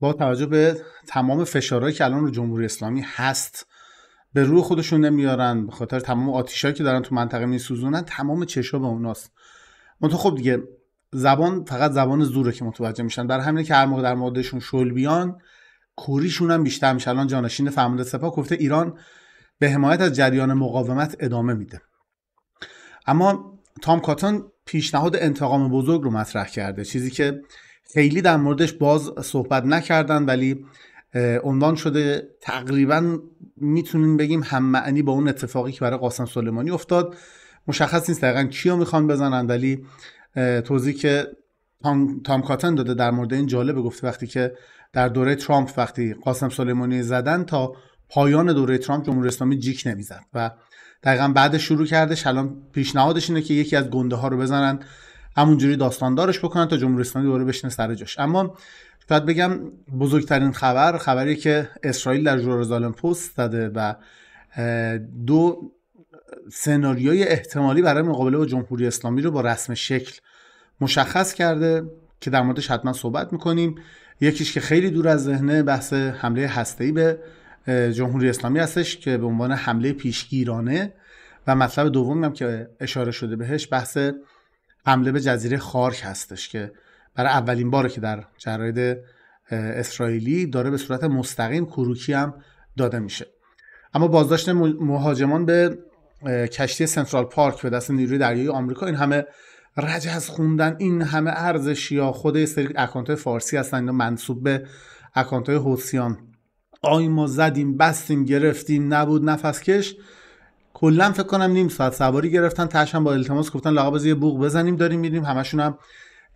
با توجه به تمام فشارهایی که الان رو جمهوری اسلامی هست به روی خودشون نمیارن به خاطر تمام آتیشایی که دارن تو منطقه میسوزونن تمام چشا به اوناست تو خب دیگه زبان فقط زبان زوره که متوجه میشن در همینه که هر موقع در موردشون شل بیان کوریشون هم بیشتر میشه الان جانشین فرمانده سپاه گفته ایران به حمایت از جریان مقاومت ادامه میده اما تام کاتون پیشنهاد انتقام بزرگ رو مطرح کرده چیزی که خیلی در موردش باز صحبت نکردن ولی عنوان شده تقریبا میتونیم بگیم هم معنی با اون اتفاقی که برای قاسم سلیمانی افتاد مشخص نیست دقیقا کیو میخوان بزنن ولی توضیح که تام, کاتن داده در مورد این جالبه گفته وقتی که در دوره ترامپ وقتی قاسم سلیمانی زدن تا پایان دوره ترامپ جمهوری اسلامی جیک نمیزد و دقیقا بعد شروع کردش الان پیشنهادش اینه که یکی از گنده ها رو بزنن همونجوری داستاندارش بکنن تا جمهوری اسلامی دوباره بشینه سر جاش اما شاید بگم بزرگترین خبر خبری که اسرائیل در جروزالم پست داده و دو سناریوی احتمالی برای مقابله با جمهوری اسلامی رو با رسم شکل مشخص کرده که در موردش حتما صحبت میکنیم یکیش که خیلی دور از ذهنه بحث حمله هسته‌ای به جمهوری اسلامی هستش که به عنوان حمله پیشگیرانه و مطلب دومی هم که اشاره شده بهش بحث حمله به جزیره خارک هستش که برای اولین باره که در جراید اسرائیلی داره به صورت مستقیم کروکی هم داده میشه اما بازداشت مهاجمان به کشتی سنترال پارک به دست نیروی دریایی آمریکا این همه رجز خوندن این همه ارزشی یا خود سری اکانت فارسی هستن اینا منصوب به اکانت های آی ما زدیم بستیم گرفتیم نبود نفس کش کلا فکر کنم نیم ساعت سواری گرفتن تاشم با التماس گفتن لاقا یه بوق بزنیم داریم میریم همشون هم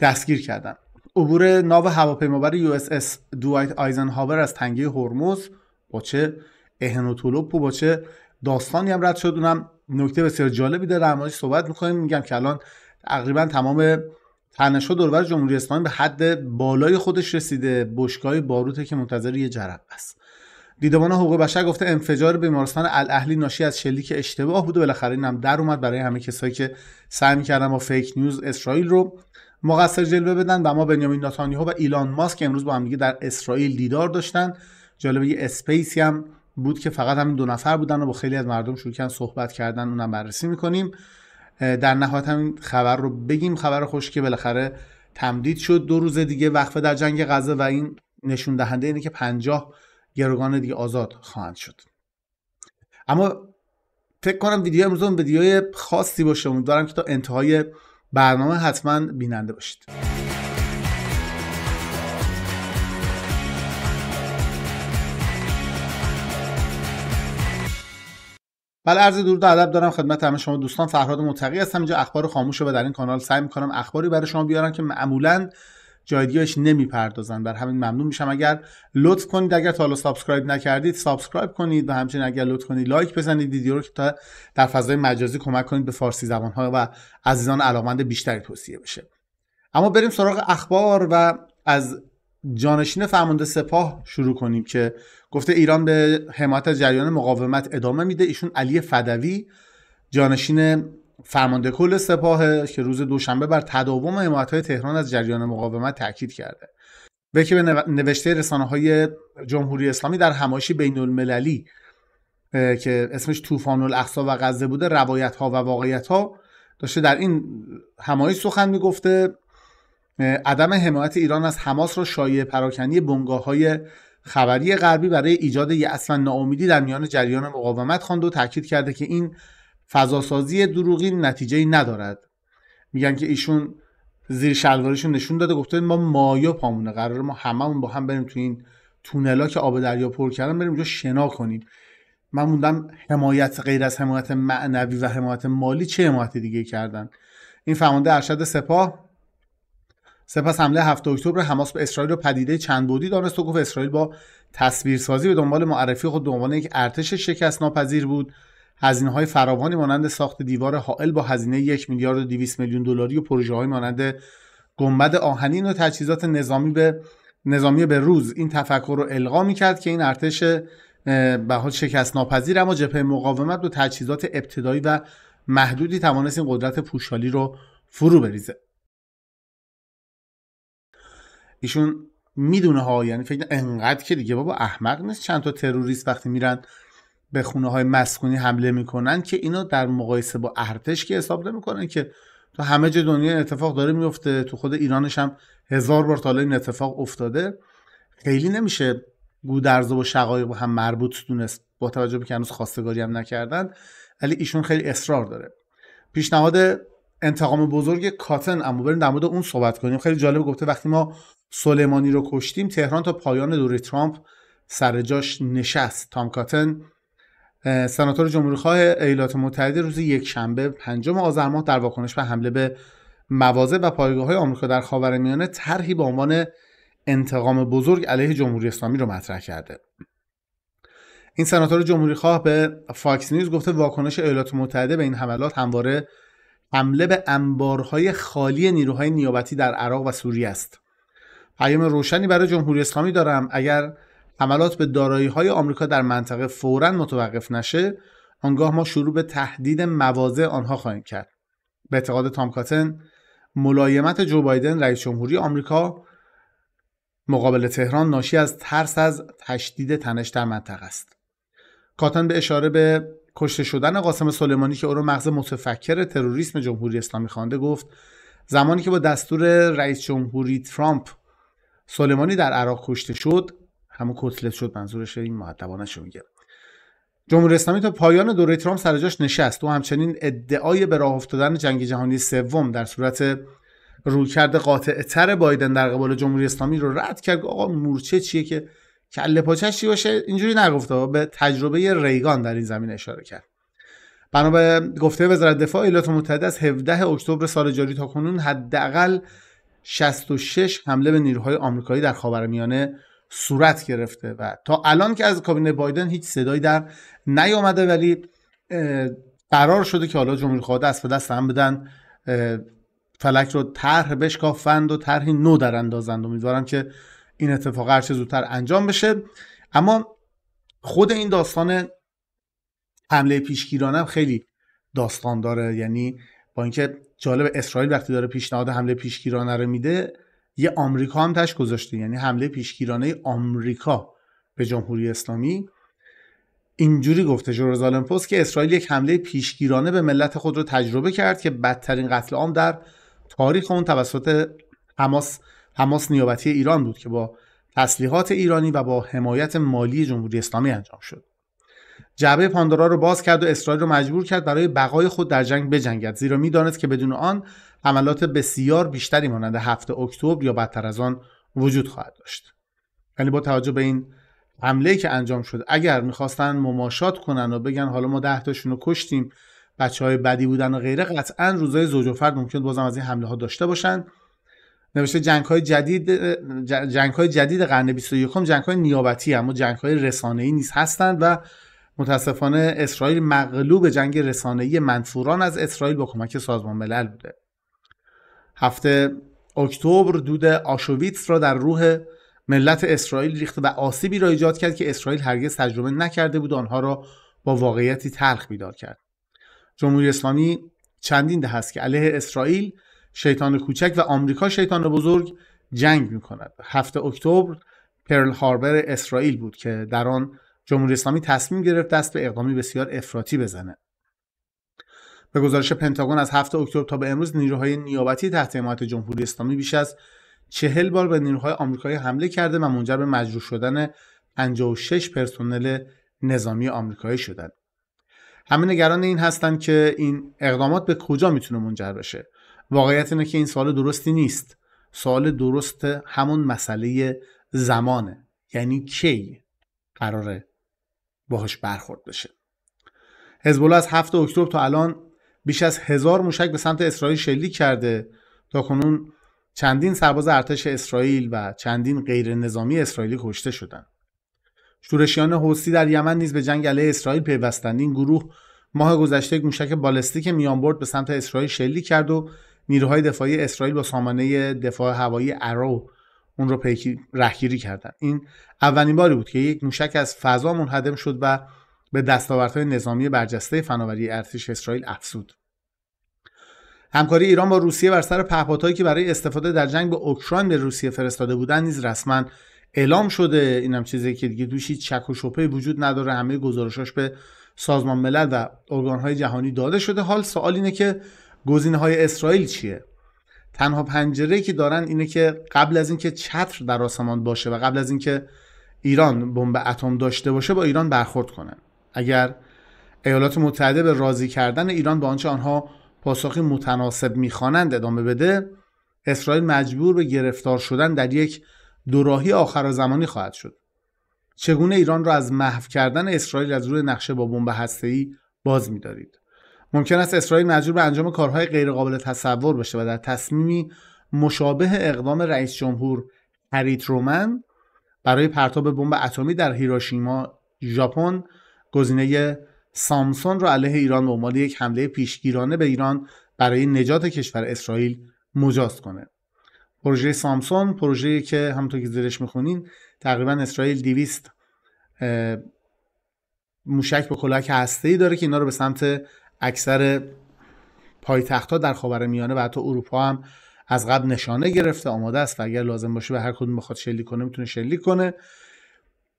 دستگیر کردن عبور ناو هواپیمابر یو اس اس دوایت آیزنهاور از تنگه هرمز با چه اهن و با چه داستانی هم رد شد اونم نکته بسیار جالبی داره همش صحبت میکنیم میگم که الان تقریبا تمام دور دوربر جمهوری اسلامی به حد بالای خودش رسیده بشکای باروته که منتظر یه جرقه است دیدبان حقوق بشر گفته انفجار بیمارستان الاهلی ناشی از شلیک اشتباه بود و بالاخره اینم در اومد برای همه کسایی که سعی میکردن با فیک نیوز اسرائیل رو مقصر جلوه بدن و ما بنیامین ناتانیاهو و ایلان ماسک امروز با هم دیگه در اسرائیل دیدار داشتن جالبه یه اسپیسی هم بود که فقط همین دو نفر بودن و با خیلی از مردم شروع کردن صحبت کردن اونم بررسی میکنیم در نهایت هم خبر رو بگیم خبر خوش که بالاخره تمدید شد دو روز دیگه وقفه در جنگ غزه و این نشون دهنده اینه که 50 گروگان دیگه آزاد خواهند شد اما فکر کنم ویدیو اون ویدیوی خاصی باشه امیدوارم که تا انتهای برنامه حتما بیننده باشید بله عرض درود ادب دارم خدمت همه شما دوستان فرهاد متقی هستم اینجا اخبار رو و در این کانال سعی میکنم اخباری برای شما بیارم که معمولا جای نمیپردازن بر همین ممنون میشم اگر لطف کنید اگر تا حالا سابسکرایب نکردید سابسکرایب کنید و همچنین اگر لطف کنید لایک بزنید ویدیو رو که تا در فضای مجازی کمک کنید به فارسی زبان ها و عزیزان علاقمند بیشتری توصیه بشه اما بریم سراغ اخبار و از جانشین فرمانده سپاه شروع کنیم که گفته ایران به حمایت جریان مقاومت ادامه میده ایشون علی فدوی جانشین فرمانده کل سپاه که روز دوشنبه بر تداوم حمایت‌های تهران از جریان مقاومت تاکید کرده به که به نوشته رسانه های جمهوری اسلامی در همایش بین المللی که اسمش طوفان الاقصا و غزه بوده روایت ها و واقعیت ها داشته در این همایش سخن میگفته عدم حمایت ایران از حماس را شایع پراکنی بنگاه های خبری غربی برای ایجاد یأس اصلا ناامیدی در میان جریان مقاومت خواند و تاکید کرده که این فضاسازی دروغی نتیجه ای ندارد میگن که ایشون زیر شلوارشون نشون داده گفته ما مایا پامونه قرار ما هممون با هم بریم تو این تونلا که آب دریا پر کردن بریم اونجا شنا کنیم من موندم حمایت غیر از حمایت معنوی و حمایت مالی چه حمایت دیگه کردن این فرمانده ارشد سپاه سپس حمله 7 اکتبر حماس به اسرائیل رو پدیده چند بودی دانست و گفت اسرائیل با تصویرسازی به دنبال معرفی خود به عنوان یک ارتش شکست ناپذیر بود هزینه های فراوانی مانند ساخت دیوار حائل با هزینه یک میلیارد و 200 میلیون دلاری و پروژه های مانند گنبد آهنین و تجهیزات نظامی به نظامی به روز این تفکر رو القا کرد که این ارتش به حال شکست ناپذیر اما جبهه مقاومت و تجهیزات ابتدایی و محدودی توانست این قدرت پوشالی رو فرو بریزه ایشون میدونه ها یعنی فکر انقدر که دیگه بابا احمق نیست چند تا تروریست وقتی میرن به خونه های مسکونی حمله میکنن که اینو در مقایسه با ارتش که حساب نمیکنن که تو همه جا دنیا اتفاق داره میفته تو خود ایرانش هم هزار بار تا این اتفاق افتاده خیلی نمیشه گودرز و شقایق هم مربوط دونست با توجه به که خواستگاری هم نکردن ولی ایشون خیلی اصرار داره پیشنهاد انتقام بزرگ کاتن اما بریم در مورد اون صحبت کنیم خیلی جالب گفته وقتی ما سلیمانی رو کشتیم تهران تا پایان دوره ترامپ سر جاش نشست تام کاتن سناتور خواه ایالات متحده روز یک شنبه پنجم آذر ماه در واکنش به حمله به مواضع و پایگاه های آمریکا در میانه طرحی به عنوان انتقام بزرگ علیه جمهوری اسلامی رو مطرح کرده این سناتور خواه به فاکس نیوز گفته واکنش ایالات متحده به این حملات همواره حمله به انبارهای خالی نیروهای نیابتی در عراق و سوریه است پیام روشنی برای جمهوری اسلامی دارم اگر حملات به دارایی های آمریکا در منطقه فورا متوقف نشه آنگاه ما شروع به تهدید مواضع آنها خواهیم کرد به اعتقاد تام کاتن ملایمت جو بایدن رئیس جمهوری آمریکا مقابل تهران ناشی از ترس از تشدید تنش در منطقه است کاتن به اشاره به کشته شدن قاسم سلیمانی که او را مغز متفکر تروریسم جمهوری اسلامی خوانده گفت زمانی که با دستور رئیس جمهوری ترامپ سلیمانی در عراق کشته شد همون کتلت شد منظورش این معدبانش شو میگه جمهوری اسلامی تا پایان دوره ترامپ سرجاش نشست و همچنین ادعای به راه افتادن جنگ جهانی سوم در صورت رویکرد قاطع تر بایدن در قبال جمهوری اسلامی رو رد کرد آقا مورچه چیه که کله پاچش چی باشه اینجوری نگفته به تجربه ریگان در این زمین اشاره کرد بنا به گفته وزارت دفاع ایالات متحده از 17 اکتبر سال جاری تا کنون حداقل 66 حمله به نیروهای آمریکایی در خاورمیانه صورت گرفته و تا الان که از کابینه بایدن هیچ صدایی در نیامده ولی قرار شده که حالا جمهوری خواهد دست به دست هم بدن فلک رو طرح بشکافند و طرحی نو در اندازند امیدوارم که این اتفاق هر چه زودتر انجام بشه اما خود این داستان حمله هم خیلی داستان داره یعنی با اینکه جالب اسرائیل وقتی داره پیشنهاد حمله پیشگیرانه رو میده یه آمریکا هم تش گذاشته یعنی حمله پیشگیرانه آمریکا به جمهوری اسلامی اینجوری گفته جروزالم پست که اسرائیل یک حمله پیشگیرانه به ملت خود رو تجربه کرد که بدترین قتل عام در تاریخ اون توسط حماس حماس نیابتی ایران بود که با تسلیحات ایرانی و با حمایت مالی جمهوری اسلامی انجام شد جعبه پاندورا رو باز کرد و اسرائیل رو مجبور کرد برای بقای خود در جنگ بجنگد زیرا میدانست که بدون آن عملات بسیار بیشتری مانند هفت اکتبر یا بدتر از آن وجود خواهد داشت یعنی با توجه به این حمله که انجام شد اگر میخواستن مماشات کنن و بگن حالا ما ده تاشون رو کشتیم بچه های بدی بودن و غیره قطعا روزای زوج و فرد ممکن بازم از این حمله ها داشته باشن نوشته جنگ جدید جنگ های جدید قرن 21 جنگ های نیابتی اما جنگ های رسانه ای نیست هستند و متاسفانه اسرائیل مغلوب جنگ رسانه‌ای منفوران از اسرائیل با کمک سازمان ملل بوده هفته اکتبر دود آشویتس را در روح ملت اسرائیل ریخت و آسیبی را ایجاد کرد که اسرائیل هرگز تجربه نکرده بود آنها را با واقعیتی تلخ بیدار کرد جمهوری اسلامی چندین ده است که علیه اسرائیل شیطان کوچک و آمریکا شیطان بزرگ جنگ می کند. هفته اکتبر پرل هاربر اسرائیل بود که در آن جمهوری اسلامی تصمیم گرفت دست به اقدامی بسیار افراطی بزنه به گزارش پنتاگون از 7 اکتبر تا به امروز نیروهای نیابتی تحت حمایت جمهوری اسلامی بیش از چهل بار به نیروهای آمریکایی حمله کرده و منجر به مجروح شدن 56 پرسنل نظامی آمریکایی شدند. همه نگران این هستند که این اقدامات به کجا میتونه منجر بشه. واقعیت اینه که این سوال درستی نیست. سوال درست همون مسئله زمانه. یعنی کی قراره باهاش برخورد بشه حزب از 7 اکتبر تا الان بیش از هزار موشک به سمت اسرائیل شلیک کرده تا کنون چندین سرباز ارتش اسرائیل و چندین غیر نظامی اسرائیلی کشته شدند. شورشیان حوثی در یمن نیز به جنگ علیه اسرائیل پیوستند. این گروه ماه گذشته یک موشک بالستیک برد به سمت اسرائیل شلیک کرد و نیروهای دفاعی اسرائیل با سامانه دفاع هوایی ارو اون رو پیکی رهگیری کردن این اولین باری بود که یک موشک از فضا منهدم شد و به دستاوردهای نظامی برجسته فناوری ارتش اسرائیل افسود همکاری ایران با روسیه بر سر پهپادهایی که برای استفاده در جنگ به اوکراین به روسیه فرستاده بودند، نیز رسما اعلام شده هم چیزی که دیگه دوشی چک و شپه وجود نداره همه گزارشاش به سازمان ملل و ارگانهای جهانی داده شده حال سوال اینه که گزینه های اسرائیل چیه تنها پنجره که دارن اینه که قبل از اینکه چتر در آسمان باشه و قبل از اینکه ایران بمب اتم داشته باشه با ایران برخورد کنن اگر ایالات متحده به راضی کردن ایران به آنچه آنها پاسخی متناسب میخوانند ادامه بده اسرائیل مجبور به گرفتار شدن در یک دوراهی آخر زمانی خواهد شد چگونه ایران را از محو کردن اسرائیل از روی نقشه با بمب هسته‌ای باز می‌دارید ممکن است اسرائیل مجبور به انجام کارهای غیرقابل تصور بشه و در تصمیمی مشابه اقدام رئیس جمهور هریت رومن برای پرتاب بمب اتمی در هیروشیما ژاپن گزینه سامسون را علیه ایران به عنوان یک حمله پیشگیرانه به ایران برای نجات کشور اسرائیل مجاز کنه پروژه سامسون پروژه که همونطور که زیرش میخونین تقریبا اسرائیل دیویست موشک به کلاک هسته‌ای داره که اینا رو به سمت اکثر پایتختها در میانه و حتی اروپا هم از قبل نشانه گرفته آماده است و اگر لازم باشه به هر کدوم بخواد شلیک کنه میتونه شلیک کنه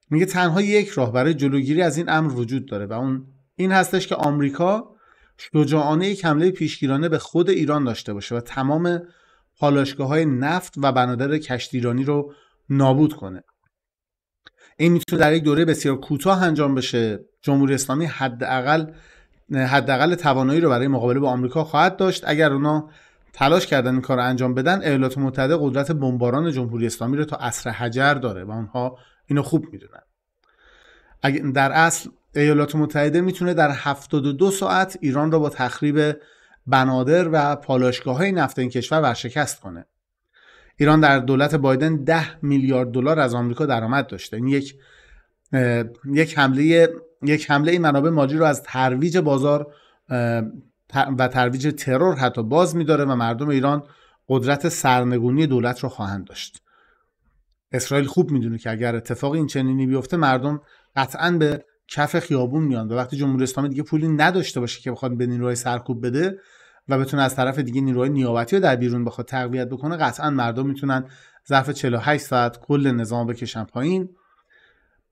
میگه تنها یک راه برای جلوگیری از این امر وجود داره و اون این هستش که آمریکا شجاعانه یک حمله پیشگیرانه به خود ایران داشته باشه و تمام پالاشگاه های نفت و بنادر کشتی ایرانی رو نابود کنه این میتونه در یک دوره بسیار کوتاه انجام بشه جمهوری اسلامی حداقل حداقل توانایی رو برای مقابله با آمریکا خواهد داشت اگر اونا تلاش کردن این کار رو انجام بدن ایالات متحده قدرت بمباران جمهوری اسلامی رو تا اصر حجر داره و اونها اینو خوب میدونن در اصل ایالات متحده میتونه در 72 ساعت ایران را با تخریب بنادر و پالاشگاه های نفت این کشور ورشکست کنه ایران در دولت بایدن 10 میلیارد دلار از آمریکا درآمد داشته این یک یک حمله یک حمله این منابع مالی رو از ترویج بازار و ترویج ترور حتی باز میداره و مردم ایران قدرت سرنگونی دولت رو خواهند داشت اسرائیل خوب میدونه که اگر اتفاق این چنینی بیفته مردم قطعا به کف خیابون میان و وقتی جمهوری اسلامی دیگه پولی نداشته باشه که بخواد به نیروهای سرکوب بده و بتونه از طرف دیگه نیروهای نیابتی رو در بیرون بخواد تقویت بکنه قطعا مردم میتونن ظرف 48 ساعت کل نظام بکشن پایین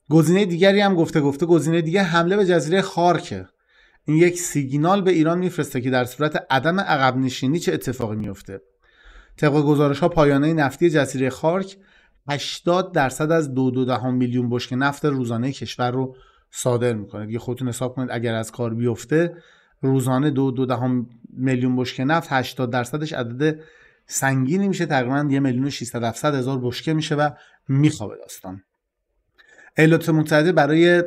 گزینه دیگری هم گفته گفته گزینه دیگه حمله به جزیره خارکه این یک سیگنال به ایران میفرسته که در صورت عدم عقب نشینی چه اتفاقی میفته طبق گزارش ها پایانه نفتی جزیره خارک 80 درصد از دو دو دهم میلیون بشک نفت روزانه کشور رو صادر میکنه دیگه خودتون حساب کنید اگر از کار بیفته روزانه دو دو دهم میلیون بشک نفت 80 درصدش عدد سنگینی میشه تقریبا یه میلیون و 600 هزار بشکه میشه و میخوابه داستان ایالات متحده برای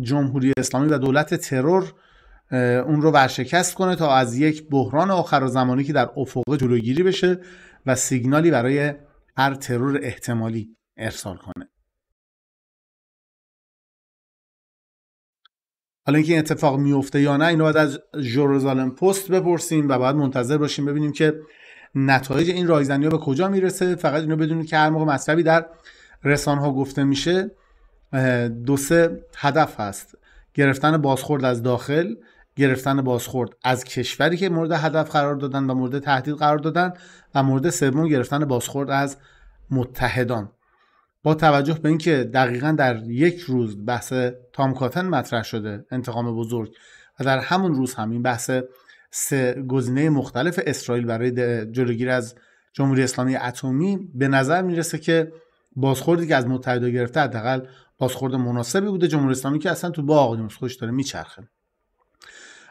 جمهوری اسلامی و دولت ترور اون رو ورشکست کنه تا از یک بحران آخر زمانی که در افق جلوگیری بشه و سیگنالی برای هر ترور احتمالی ارسال کنه حالا اینکه این اتفاق میفته یا نه اینو باید از جروزالم پست بپرسیم و باید منتظر باشیم ببینیم که نتایج این رایزنی ها به کجا میرسه فقط اینو بدونید که هر موقع مطلبی در رسانه ها گفته میشه دو سه هدف هست گرفتن بازخورد از داخل گرفتن بازخورد از کشوری که مورد هدف قرار دادن و مورد تهدید قرار دادن و مورد سوم گرفتن بازخورد از متحدان با توجه به اینکه دقیقا در یک روز بحث تامکاتن مطرح شده انتقام بزرگ و در همون روز همین بحث سه گزینه مختلف اسرائیل برای جلوگیری از جمهوری اسلامی اتمی به نظر میرسه که بازخوردی که از متحدا گرفته حداقل بازخورد مناسبی بوده جمهوری اسلامی که اصلا تو باغ با خوش داره میچرخه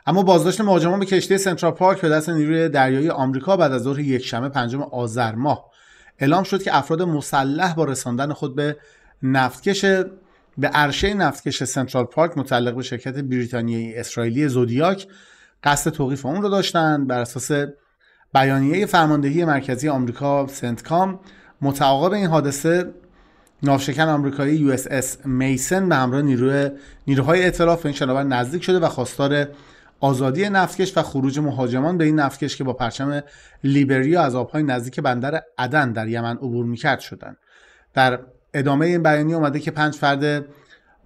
اما بازداشت مهاجمان به کشتی سنترال پارک به دست نیروی دریایی آمریکا بعد از ظهر یکشنبه پنجم آذر ماه اعلام شد که افراد مسلح با رساندن خود به نفتکش به عرشه نفتکش سنترال پارک متعلق به شرکت بریتانیایی اسرائیلی زودیاک قصد توقیف اون رو داشتند بر اساس بیانیه فرماندهی مرکزی آمریکا سنتکام متعاقب این حادثه ناوشکن آمریکایی یو اس اس میسن به همراه نیروی نیروهای ائتلاف به این شناور نزدیک شده و خواستار آزادی نفتکش و خروج مهاجمان به این نفتکش که با پرچم لیبریا از آبهای نزدیک بندر عدن در یمن عبور میکرد شدند در ادامه این بیانیه اومده که پنج فرد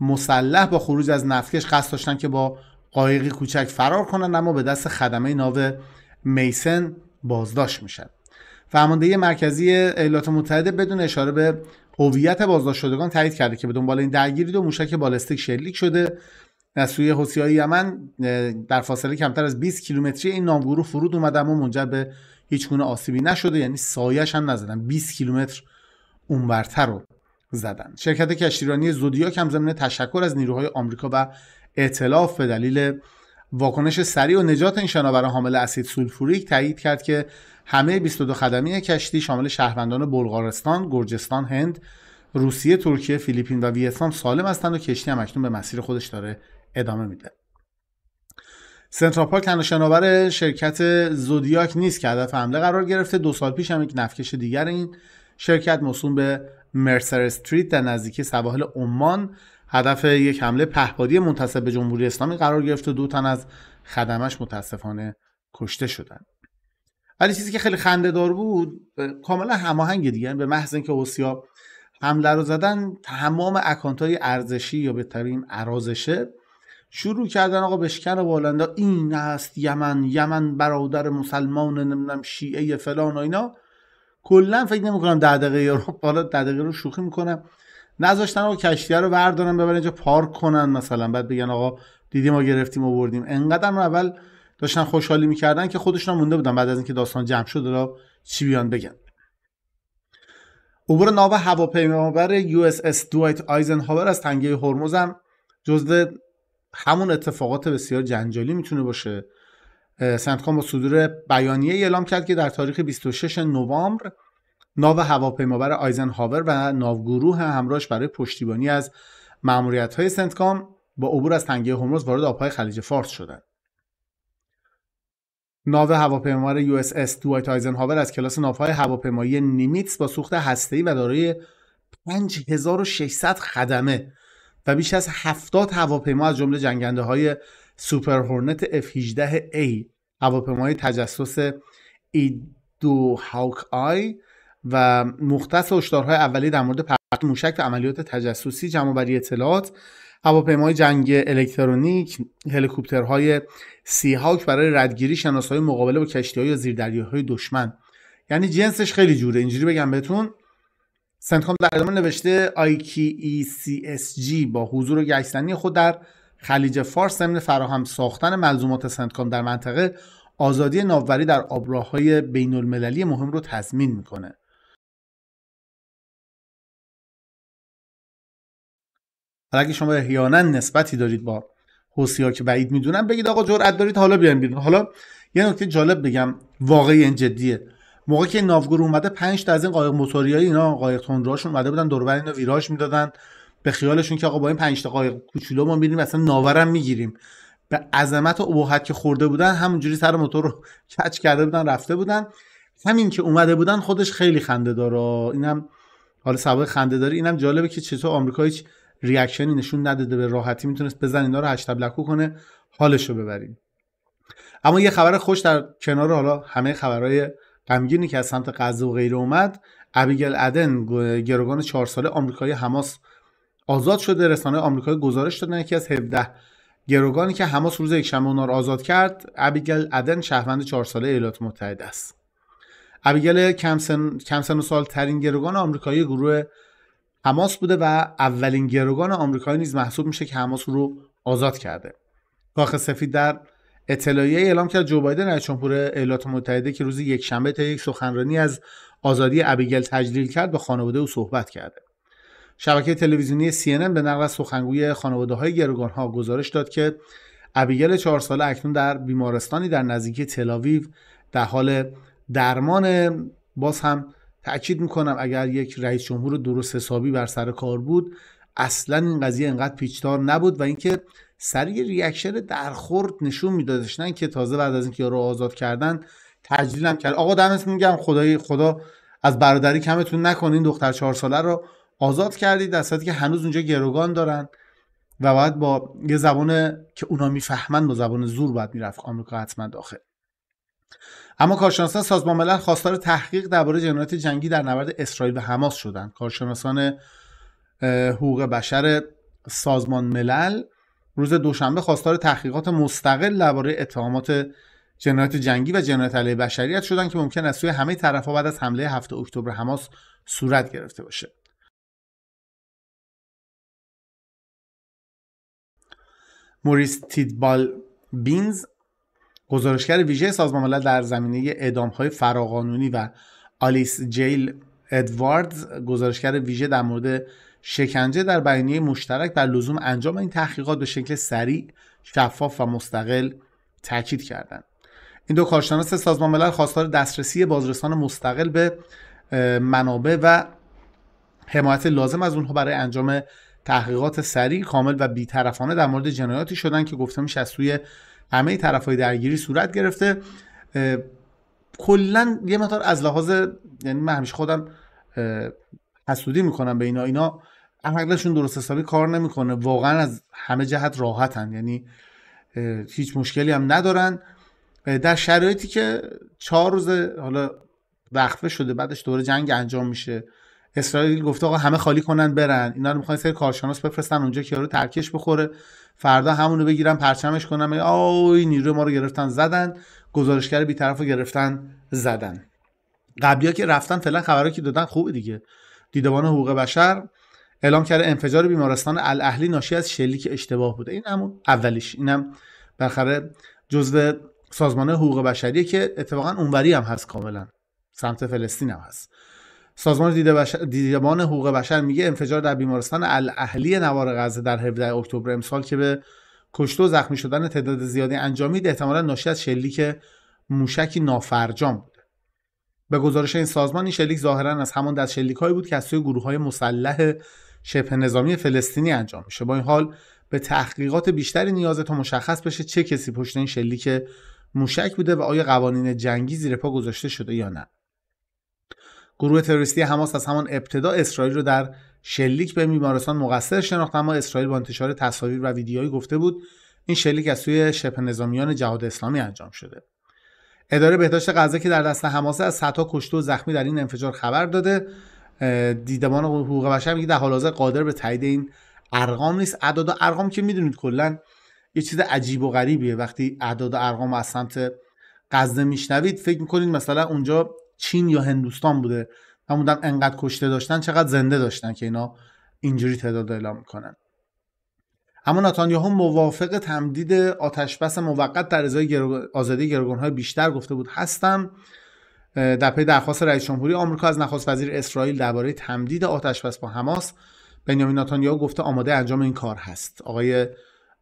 مسلح با خروج از نفتکش قصد داشتن که با قایقی کوچک فرار کنند اما به دست خدمه ناو میسن بازداشت میشن فرماندهی مرکزی ایالات متحده بدون اشاره به هویت بازداشت شدگان تایید کرده که به دنبال این درگیری دو موشک بالستیک شلیک شده از سوی های یمن در فاصله کمتر از 20 کیلومتری این نامگروه فرود اومد اما منجر به هیچ گونه آسیبی نشده یعنی سایش هم نزدن 20 کیلومتر اونورتر رو زدن شرکت کشتیرانی زودیاک هم ضمن تشکر از نیروهای آمریکا و اعتلاف به دلیل واکنش سریع و نجات این شناوران حامل اسید سولفوریک تایید کرد که همه 22 خدمه کشتی شامل شهروندان بلغارستان، گرجستان، هند، روسیه، ترکیه، فیلیپین و ویتنام سالم هستند و کشتی هم اکنون به مسیر خودش داره ادامه میده. سنترال پارک تنها شناور شرکت زودیاک نیست که هدف حمله قرار گرفته دو سال پیش هم یک نفکش دیگر این شرکت موسوم به مرسر استریت در نزدیکی سواحل عمان هدف یک حمله پهپادی منتصب به جمهوری اسلامی قرار گرفته دو تن از خدمش متاسفانه کشته شدند ولی چیزی که خیلی خنده دار بود کاملا هماهنگ دیگه یعنی به محض اینکه اوسیا حمله رو زدن تمام اکانت های ارزشی یا بهترین ارازشه شروع کردن آقا بشکن بالندا این است یمن یمن برادر مسلمان نمیدونم شیعه فلان و اینا کلا فکر نمیکنم ده دقیقه رو حالا ده دقیقه رو شوخی میکنم نذاشتن آقا کشتیه رو بردارن ببرن اینجا پارک کنن مثلا بعد بگن آقا دیدیم ما گرفتیم و بردیم انقدر اول داشتن خوشحالی میکردن که خودشون مونده بودن بعد از اینکه داستان جمع شد را چی بیان بگن عبور ناو هواپیمابر یو اس اس دوایت آیزنهاور از تنگه هرمز هم جزو همون اتفاقات بسیار جنجالی میتونه باشه سنتکام با صدور بیانیه اعلام کرد که در تاریخ 26 نوامبر ناو هواپیمابر آیزنهاور و ناوگروه همراهش برای پشتیبانی از مأموریت‌های سنتکام با عبور از تنگه هرمز وارد آبهای خلیج فارس شدند. ناو هواپیمار یو اس اس دوایت از کلاس ناوهای هواپیمایی نیمیتس با سوخت هسته‌ای و دارای 5600 خدمه و بیش از 70 هواپیما از جمله جنگنده های سوپر هورنت F18A هواپیمای تجسس ایدو هاوک آی و مختص هشدارهای اولیه در مورد پرت موشک و عملیات تجسسی جمع بری اطلاعات هواپیمای جنگ الکترونیک هلیکوپترهای سیهاک برای ردگیری شناسایی مقابله با کشتیهای یا های دشمن یعنی جنسش خیلی جوره اینجوری بگم بهتون سنتکام در ادامه نوشته IKECSG با حضور گشتنی خود در خلیج فارس ضمن فراهم ساختن ملزومات سنتکام در منطقه آزادی ناوبری در آبراههای بین المللی مهم رو تضمین میکنه حالا اگه شما احیانا نسبتی دارید با حوسی ها که بعید میدونم بگید آقا جرأت دارید حالا بیایم بیرون حالا یه نکته جالب بگم واقعی این جدیه موقع که ناوگور اومده 5 تا از این قایق موتوریای اینا قایق تندراشون اومده بودن دور اینا ویراژ میدادن به خیالشون که آقا با این 5 تا قایق کوچولو ما میریم اصلا ناورم میگیریم به عظمت و ابهت که خورده بودن همونجوری سر موتور رو کچ کرده بودن رفته بودن همین که اومده بودن خودش خیلی خنده داره اینم حالا سوای خنده داره اینم جالبه که چطور آمریکا هیچ ریاکشنی نشون نداده به راحتی میتونست بزن اینا رو هشت لکو کنه حالش رو ببریم اما یه خبر خوش در کنار حالا همه خبرهای غمگینی که از سمت غزه و غیره اومد ابیگل ادن گروگان چهار ساله آمریکایی حماس آزاد شده رسانه آمریکایی گزارش دادن یکی از 17 گروگانی که حماس روز یکشنبه اونا رو آزاد کرد ابیگل ادن شهروند چهار ساله ایالات متحده است ابیگل کمسن, کمسن سال ترین گروگان آمریکایی گروه حماس بوده و اولین گروگان آمریکایی نیز محسوب میشه که حماس رو آزاد کرده کاخ سفید در اطلاعیه اعلام کرد جو بایدن رئیس جمهور ایالات متحده که روز یکشنبه تا یک سخنرانی از آزادی ابیگل تجلیل کرد با خانواده او صحبت کرده شبکه تلویزیونی CNN به نقل از سخنگوی خانواده های گروگان ها گزارش داد که ابیگل چهار ساله اکنون در بیمارستانی در نزدیکی تلاویو در حال درمان باز هم تأکید میکنم اگر یک رئیس جمهور درست حسابی بر سر کار بود اصلا این قضیه انقدر پیچدار نبود و اینکه سریع ریاکشن درخورد نشون میدادشنن که تازه بعد از اینکه یارو آزاد کردن تجلیلم کرد آقا دمت میگم خدای خدا از برادری کمتون نکنین این دختر چهار ساله رو آزاد کردید در صورتی که هنوز اونجا گروگان دارن و باید با یه زبان که اونا میفهمن با زبان زور باید میرفت آمریکا حتما داخل اما کارشناسان سازمان ملل خواستار تحقیق درباره جنایت جنگی در نبرد اسرائیل و حماس شدند کارشناسان حقوق بشر سازمان ملل روز دوشنبه خواستار تحقیقات مستقل درباره اتهامات جنایت جنگی و جنایت علیه بشریت شدند که ممکن است سوی همه طرفها بعد از حمله 7 اکتبر حماس صورت گرفته باشه موریس تیدبال بینز گزارشگر ویژه سازمان ملل در زمینه اعدامهای فراقانونی و آلیس جیل ادواردز گزارشگر ویژه در مورد شکنجه در بیانیه مشترک بر لزوم انجام این تحقیقات به شکل سریع شفاف و مستقل تاکید کردند این دو کارشناس سازمان ملل خواستار دسترسی بازرسان مستقل به منابع و حمایت لازم از اونها برای انجام تحقیقات سریع کامل و بیطرفانه در مورد جنایاتی شدن که گفته میشه از سوی همه طرف های درگیری صورت گرفته کلا یه مقدار از لحاظ یعنی من همیشه خودم حسودی میکنم به اینا اینا عقلشون درست حسابی کار نمیکنه واقعا از همه جهت راحتن یعنی هیچ مشکلی هم ندارن در شرایطی که چهار روز حالا وقفه شده بعدش دوره جنگ انجام میشه اسرائیل گفته آقا همه خالی کنن برن اینا رو میخوان سر کارشناس بفرستن اونجا که رو ترکش بخوره فردا همونو بگیرن پرچمش کنن آی نیرو ما رو گرفتن زدن گزارشگر بیطرف رو گرفتن زدن ها که رفتن فعلا خبرایی که دادن خوبه دیگه دیدبان حقوق بشر اعلام کرد انفجار بیمارستان الاهلی ناشی از شلیک اشتباه بوده این همون اولیش اینم بالاخره جزء سازمان حقوق بشریه که اتفاقا اونوری هم هست کاملا سمت فلسطین هم هست سازمان دیدبان حقوق بشر میگه انفجار در بیمارستان الاهلی نوار غزه در 17 اکتبر امسال که به کشته و زخمی شدن تعداد زیادی انجامید احتمالا ناشی از شلیک موشکی نافرجام بوده به گزارش این سازمان این شلیک ظاهرا از همان دست شلیکهایی بود که از سوی گروه های مسلح شبه نظامی فلسطینی انجام میشه با این حال به تحقیقات بیشتری نیازه تا مشخص بشه چه کسی پشت این شلیک موشک بوده و آیا قوانین جنگی زیر پا گذاشته شده یا نه گروه تروریستی حماس از همان ابتدا اسرائیل رو در شلیک به بیمارستان مقصر شناخت اما اسرائیل با انتشار تصاویر و ویدیوهایی گفته بود این شلیک از سوی شبه نظامیان جهاد اسلامی انجام شده اداره بهداشت غزه که در دست حماس از صدها کشته و زخمی در این انفجار خبر داده دیدبان حقوق بشر میگه در حال حاضر قادر به تایید این ارقام نیست اعداد و ارقام که میدونید کلا یه چیز عجیب و غریبیه وقتی اعداد و ارقام از سمت غزه میشنوید فکر میکنید مثلا اونجا چین یا هندوستان بوده و انقدر کشته داشتن چقدر زنده داشتن که اینا اینجوری تعداد اعلام میکنن اما ناتانیاهو موافق تمدید آتشبس موقت در ازای آزادی گروگانهای بیشتر گفته بود هستم در پی درخواست رئیس جمهوری آمریکا از نخست وزیر اسرائیل درباره تمدید آتشبس با حماس بنیامین ناتانیاهو گفته آماده انجام این کار هست آقای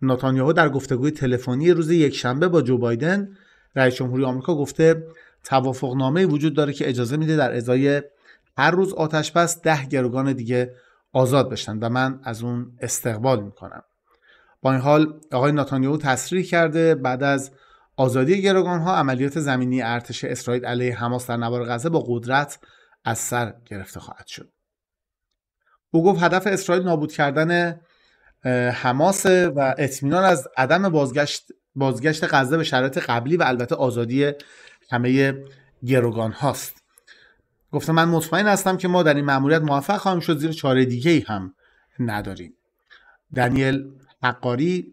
ناتانیاهو در گفتگوی تلفنی روز یکشنبه با جو بایدن رئیس جمهوری آمریکا گفته توافق توافقنامه وجود داره که اجازه میده در ازای هر روز آتش پس ده گروگان دیگه آزاد بشن و من از اون استقبال میکنم با این حال آقای ناتانیاهو تصریح کرده بعد از آزادی گروگان ها عملیات زمینی ارتش اسرائیل علیه حماس در نوار غزه با قدرت از سر گرفته خواهد شد او گفت هدف اسرائیل نابود کردن حماس و اطمینان از عدم بازگشت بازگشت غزه به شرایط قبلی و البته آزادی همه گروگان هاست گفته من مطمئن هستم که ما در این مأموریت موفق خواهیم شد زیر چاره دیگه ای هم نداریم دانیل حقاری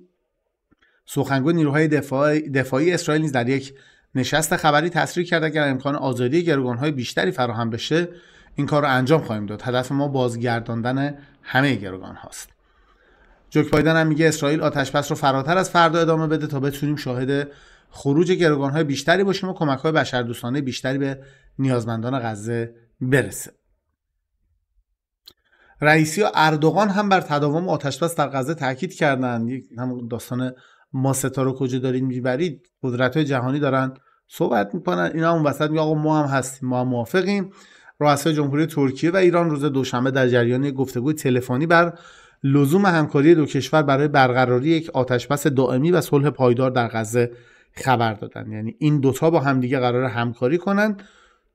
سخنگوی نیروهای دفاعی اسرائیل نیز در یک نشست خبری تصریح کرد اگر امکان آزادی های بیشتری فراهم بشه این کار رو انجام خواهیم داد هدف ما بازگرداندن همه گروگان هاست جوک بایدن هم میگه اسرائیل آتش بس رو فراتر از فردا ادامه بده تا بتونیم شاهد خروج های بیشتری باشه و کمک های بشر دوستانه بیشتری به نیازمندان غزه برسه رئیسی و اردوغان هم بر تداوم بس در غزه تاکید کردند هم داستان ما رو کجا دارید میبرید قدرت های جهانی دارن صحبت میکنن اینا اون وسط میگه آقا ما هم هستیم ما هم موافقیم رؤسای جمهوری ترکیه و ایران روز دوشنبه در جریان گفتگوی تلفنی بر لزوم همکاری دو کشور برای برقراری یک بس دائمی و صلح پایدار در غزه خبر دادن یعنی این دوتا با همدیگه قرار همکاری کنن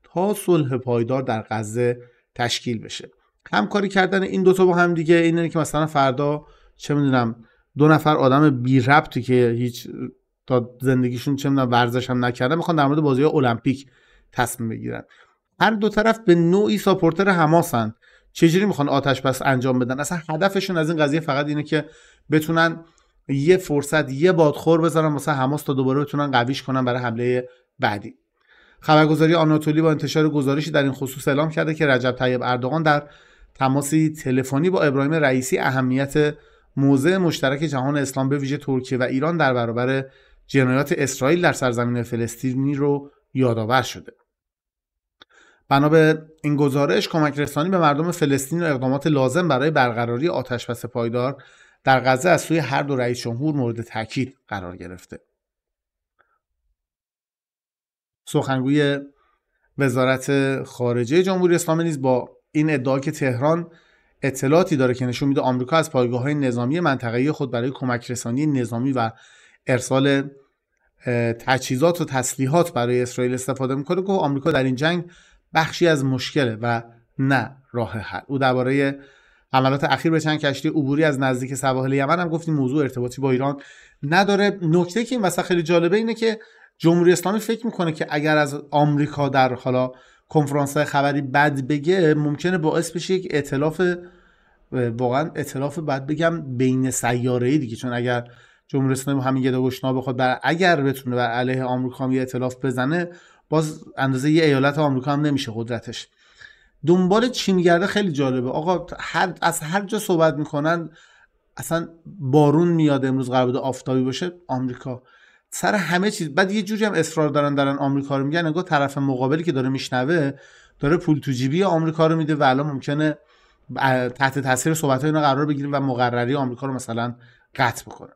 تا صلح پایدار در غزه تشکیل بشه همکاری کردن این دوتا با همدیگه اینه که مثلا فردا چه میدونم دو نفر آدم بی ربطی که هیچ تا زندگیشون چه میدونم ورزش هم نکردن میخوان در مورد بازی المپیک تصمیم بگیرن هر دو طرف به نوعی ساپورتر هماسن چجوری میخوان آتش بس انجام بدن اصلا هدفشون از این قضیه فقط اینه که بتونن یه فرصت یه بادخور بذارن واسه حماس تا دوباره بتونن قویش کنن برای حمله بعدی خبرگزاری آناتولی با انتشار گزارشی در این خصوص اعلام کرده که رجب طیب اردوغان در تماسی تلفنی با ابراهیم رئیسی اهمیت موضع مشترک جهان اسلام به ویژه ترکیه و ایران در برابر جنایات اسرائیل در سرزمین فلسطینی رو یادآور شده بنا به این گزارش کمک رسانی به مردم فلسطین و اقدامات لازم برای برقراری آتش پایدار در غزه از سوی هر دو رئیس جمهور مورد تاکید قرار گرفته سخنگوی وزارت خارجه جمهوری اسلامی نیز با این ادعا که تهران اطلاعاتی داره که نشون میده آمریکا از پایگاه های نظامی منطقه‌ای خود برای کمک رسانی نظامی و ارسال تجهیزات و تسلیحات برای اسرائیل استفاده میکنه که آمریکا در این جنگ بخشی از مشکله و نه راه حل او درباره حملات اخیر به چند کشتی عبوری از نزدیک سواحل یمن هم گفتیم موضوع ارتباطی با ایران نداره نکته که این خیلی جالبه اینه که جمهوری اسلامی فکر میکنه که اگر از آمریکا در حالا کنفرانس خبری بد بگه ممکنه باعث بشه یک اطلاف واقعا اطلاف بد بگم بین سیاره ای دیگه چون اگر جمهوری اسلامی همین گدا گشنا بخواد بر اگر بتونه بر علیه آمریکا یه اطلاف بزنه باز اندازه یه ایالت آمریکا هم نمیشه قدرتش دنبال میگرده خیلی جالبه آقا هر از هر جا صحبت میکنن اصلا بارون میاد امروز قرار بوده آفتابی باشه آمریکا سر همه چیز بعد یه جوری هم اصرار دارن دارن آمریکا رو میگن نگاه طرف مقابلی که داره میشنوه داره پول تو جیبی آمریکا رو میده و الان ممکنه تحت تاثیر صحبت های اینا قرار بگیره و مقرری آمریکا رو مثلا قطع بکنه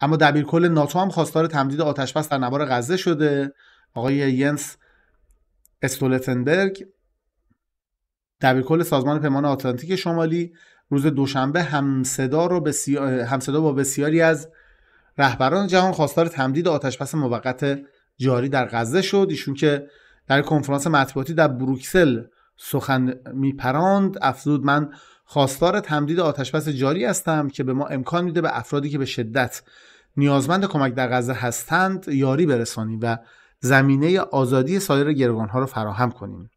اما دبیر ناتو هم خواستار تمدید آتش در نوار غزه شده آقای ینس استولتنبرگ دبیرکل سازمان پیمان آتلانتیک شمالی روز دوشنبه همصدا رو همصدا با بسیاری از رهبران جهان خواستار تمدید آتشبس موقت جاری در غزه شد ایشون که در کنفرانس مطبوعاتی در بروکسل سخن میپراند افزود من خواستار تمدید آتشبس جاری هستم که به ما امکان میده به افرادی که به شدت نیازمند کمک در غزه هستند یاری برسانیم و زمینه آزادی سایر گروگانها را فراهم کنیم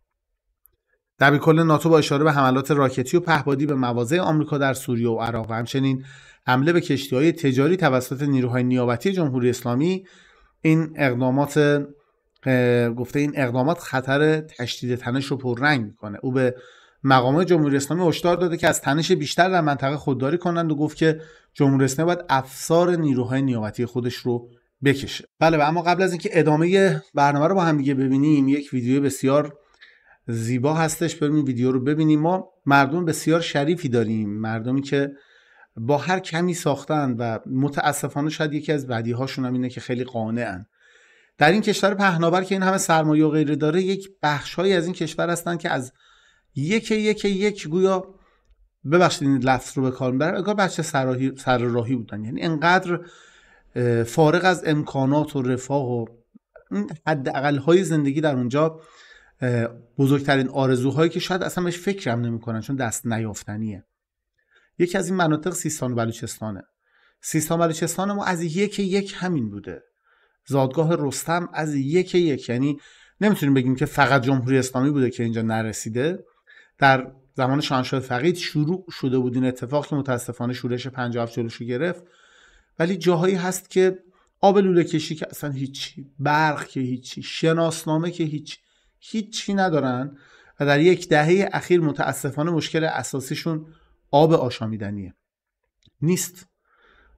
کل ناتو با اشاره به حملات راکتی و پهپادی به مواضع آمریکا در سوریه و عراق و همچنین حمله به کشتی های تجاری توسط نیروهای نیابتی جمهوری اسلامی این اقدامات گفته این اقدامات خطر تشدید تنش رو پررنگ میکنه او به مقامات جمهوری اسلامی هشدار داده که از تنش بیشتر در منطقه خودداری کنند و گفت که جمهوری اسلامی باید افسار نیروهای نیابتی خودش رو بکشه بله اما قبل از اینکه ادامه برنامه رو با هم دیگه ببینیم یک ویدیو بسیار زیبا هستش بریم این ویدیو رو ببینیم ما مردم بسیار شریفی داریم مردمی که با هر کمی ساختن و متاسفانه شاید یکی از بدی هاشون هم اینه که خیلی قانعن در این کشور پهناور که این همه سرمایه و غیره داره یک بخش از این کشور هستن که از یک یک یک گویا ببخشید این لفظ رو به کار میبرم اگر بچه سر راهی بودن یعنی انقدر فارغ از امکانات و رفاه و اقل های زندگی در اونجا بزرگترین آرزوهایی که شاید اصلا بهش فکرم نمیکنن چون دست نیافتنیه یکی از این مناطق سیستان و بلوچستانه سیستان و بلوچستان ما از یک یک همین بوده زادگاه رستم از یک یک یعنی نمیتونیم بگیم که فقط جمهوری اسلامی بوده که اینجا نرسیده در زمان شاهنشاه فقید شروع شده بود این اتفاق که متاسفانه شورش 57 جلوشو گرفت ولی جاهایی هست که آب لوله کشی که اصلا هیچی برق که هیچی شناسنامه که هیچ هیچی ندارن و در یک دهه اخیر متاسفانه مشکل اساسیشون آب آشامیدنیه نیست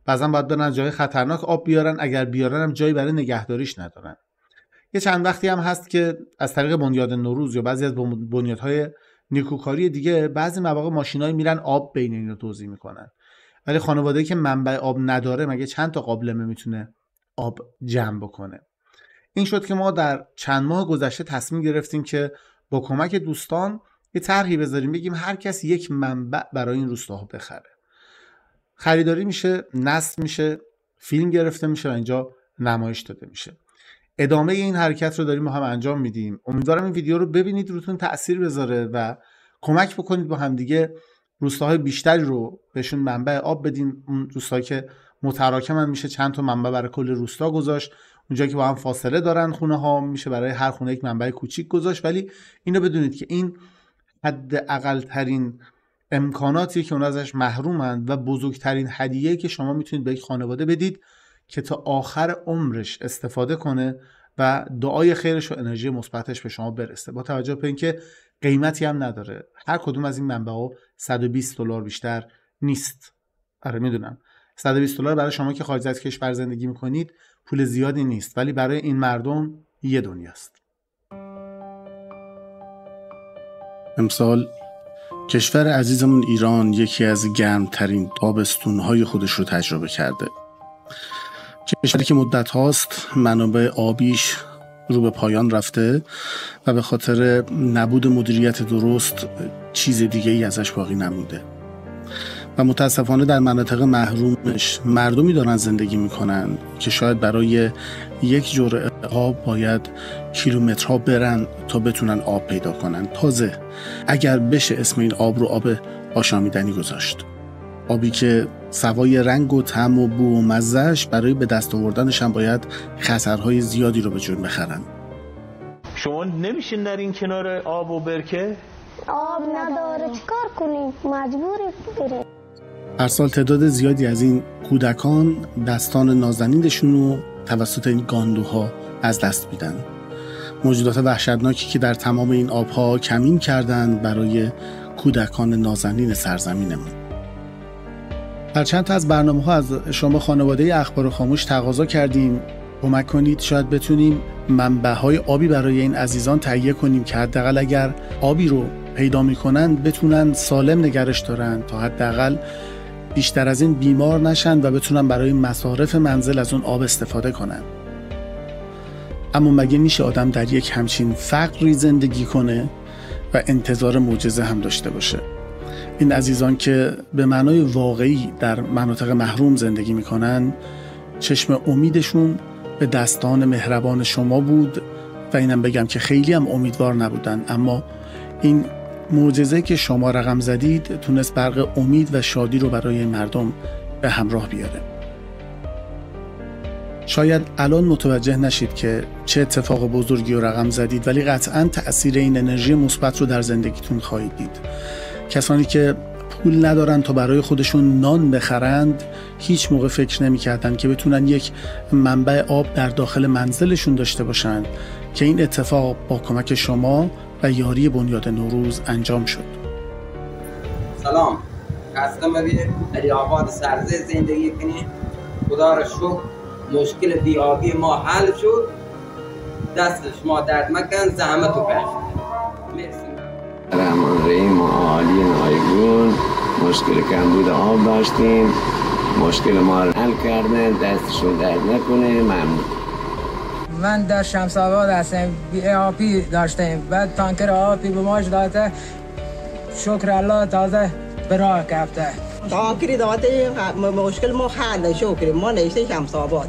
بعضا باید برن جای خطرناک آب بیارن اگر بیارن هم جایی برای نگهداریش ندارن یه چند وقتی هم هست که از طریق بنیاد نوروز یا بعضی از بنیادهای نیکوکاری دیگه بعضی مواقع ماشینای میرن آب بین اینا توضیح میکنن ولی خانواده که منبع آب نداره مگه چند تا قابلمه میتونه آب جمع بکنه این شد که ما در چند ماه گذشته تصمیم گرفتیم که با کمک دوستان یه طرحی بذاریم بگیم هر کس یک منبع برای این روستاها بخره خریداری میشه نصب میشه فیلم گرفته میشه و اینجا نمایش داده میشه ادامه این حرکت رو داریم ما هم انجام میدیم امیدوارم این ویدیو رو ببینید روتون تاثیر بذاره و کمک بکنید با همدیگه روستاهای بیشتری رو بهشون منبع آب بدین اون روستاهایی که متراکم میشه چند تا منبع برای کل روستا گذاشت اونجا که با هم فاصله دارن خونه ها میشه برای هر خونه یک منبع کوچیک گذاشت ولی اینو بدونید که این حد اقل ترین امکاناتی که اون ازش محرومند و بزرگترین هدیه که شما میتونید به یک خانواده بدید که تا آخر عمرش استفاده کنه و دعای خیرش و انرژی مثبتش به شما برسه با توجه به اینکه قیمتی هم نداره هر کدوم از این منبع 120 دلار بیشتر نیست آره میدونم 120 دلار برای شما که خارج از کشور زندگی میکنید پول زیادی نیست ولی برای این مردم یه دنیاست امسال کشور عزیزمون ایران یکی از گرمترین تابستونهای خودش رو تجربه کرده کشوری که مدت هاست منابع آبیش رو به پایان رفته و به خاطر نبود مدیریت درست چیز دیگه ای ازش باقی نمونده و متاسفانه در مناطق محرومش مردمی دارن زندگی میکنن که شاید برای یک جرعه آب باید کیلومترها برن تا بتونن آب پیدا کنن تازه اگر بشه اسم این آب رو آب آشامیدنی گذاشت آبی که سوای رنگ و تم و بو و مزش برای به دست آوردنش هم باید خسرهای زیادی رو به جون بخرن شما نمیشین در این کنار آب و برکه؟ آب نداره چیکار کنیم مجبوری بریم هر سال تعداد زیادی از این کودکان دستان نازنینشون رو توسط این گاندوها از دست میدن موجودات وحشتناکی که در تمام این آبها کمین کردند برای کودکان نازنین سرزمینمون در چند تا از برنامه ها از شما خانواده اخبار خاموش تقاضا کردیم کمک کنید شاید بتونیم منبع های آبی برای این عزیزان تهیه کنیم که حداقل اگر آبی رو پیدا میکنن بتونن سالم نگرش دارن تا حداقل بیشتر از این بیمار نشن و بتونن برای مصارف منزل از اون آب استفاده کنن اما مگه میشه آدم در یک همچین فقری زندگی کنه و انتظار معجزه هم داشته باشه این عزیزان که به معنای واقعی در مناطق محروم زندگی میکنن چشم امیدشون به دستان مهربان شما بود و اینم بگم که خیلی هم امیدوار نبودن اما این معجزه که شما رقم زدید تونست برق امید و شادی رو برای مردم به همراه بیاره شاید الان متوجه نشید که چه اتفاق بزرگی رو رقم زدید ولی قطعا تاثیر این انرژی مثبت رو در زندگیتون خواهید دید کسانی که پول ندارن تا برای خودشون نان بخرند هیچ موقع فکر کردن که بتونن یک منبع آب در داخل منزلشون داشته باشند که این اتفاق با کمک شما و یاری بنیاد نوروز انجام شد سلام خسته مبید علی آباد سرزه زندگی کنی خدا را شکر مشکل بیابی ما حل شد دست شما درد مکن زحمت و مرسی رحمان رحیم و عالی نایگون مشکل بود آب داشتیم مشکل ما رو حل کردن دستشون درد نکنه ممنون من در شمس آباد هستم آپی داشتیم بعد تانکر آپی به ماش داده شکر الله تازه به راه کفته تانکری داده مشکل ما حل شکر ما نشته شمس آباد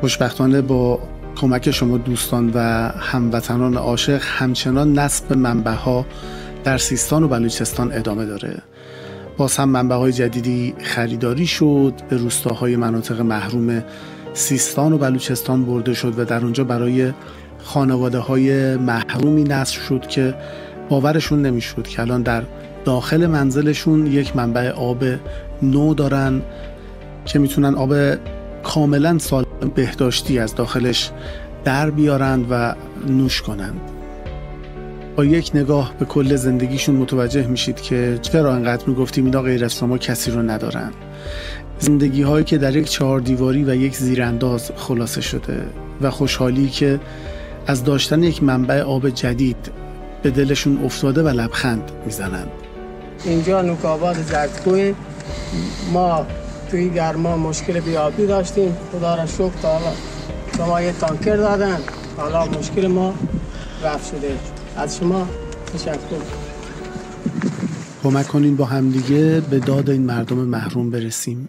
خوشبختانه با کمک شما دوستان و هموطنان عاشق همچنان نصب منبه ها در سیستان و بلوچستان ادامه داره باز هم منبع های جدیدی خریداری شد به روستاهای مناطق محروم سیستان و بلوچستان برده شد و در اونجا برای خانواده های محرومی نصب شد که باورشون نمیشد که الان در داخل منزلشون یک منبع آب نو دارن که میتونن آب کاملا سال بهداشتی از داخلش در بیارند و نوش کنند با یک نگاه به کل زندگیشون متوجه میشید که چرا انقدر میگفتیم اینا غیر از شما کسی رو ندارن زندگی هایی که در یک چهار دیواری و یک زیرانداز خلاصه شده و خوشحالی که از داشتن یک منبع آب جدید به دلشون افتاده و لبخند میزنند اینجا نوکاباد زرکوی ما توی گرما مشکل بیابی داشتیم خدا را شکر تا حالا شما یه تانکر دادن حالا مشکل ما رفت شده از شما تشکر کمک کنین با همدیگه به داد این مردم محروم برسیم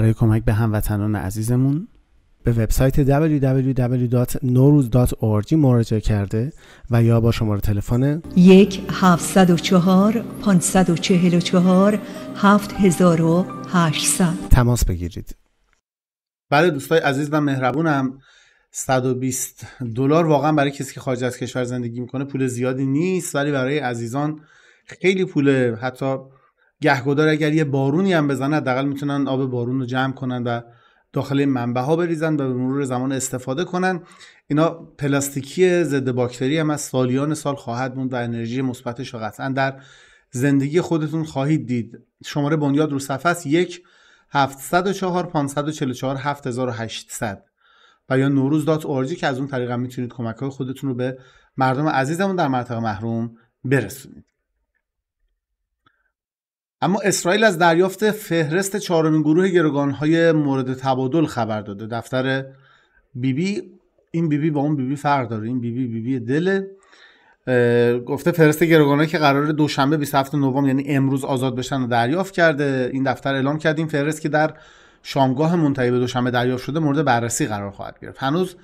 برای کمک به هموطنان عزیزمون به وبسایت www.noruz.org مراجعه کرده و یا با شماره تلفن 1 544 7800 تماس بگیرید. برای بله دوستای عزیز و مهربونم 120 دلار واقعا برای کسی که خارج از کشور زندگی میکنه پول زیادی نیست ولی برای عزیزان خیلی پول حتی گهگدار اگر یه بارونی هم بزنه حداقل میتونن آب بارون رو جمع کنن و داخل منبع ها بریزن و به مرور زمان استفاده کنن اینا پلاستیکی ضد باکتری هم از سالیان سال خواهد بود و انرژی مثبتش رو قطعا در زندگی خودتون خواهید دید شماره بنیاد رو صفحه است یک 704 544 7800 و یا نوروز.org که از اون طریق هم میتونید کمک های خودتون رو به مردم عزیزمون در مرتبه محروم برسونید اما اسرائیل از دریافت فهرست چهارمین گروه های مورد تبادل خبر داده دفتر بی بی این بی بی با اون بی بی فرق داره این بی بی دله گفته فرست گروگانایی که قرار دوشنبه 27 نوامبر یعنی امروز آزاد بشن و دریافت کرده این دفتر اعلام کرد این فهرست که در شامگاه منتهی به دوشنبه دریافت شده مورد بررسی قرار خواهد گرفت هنوز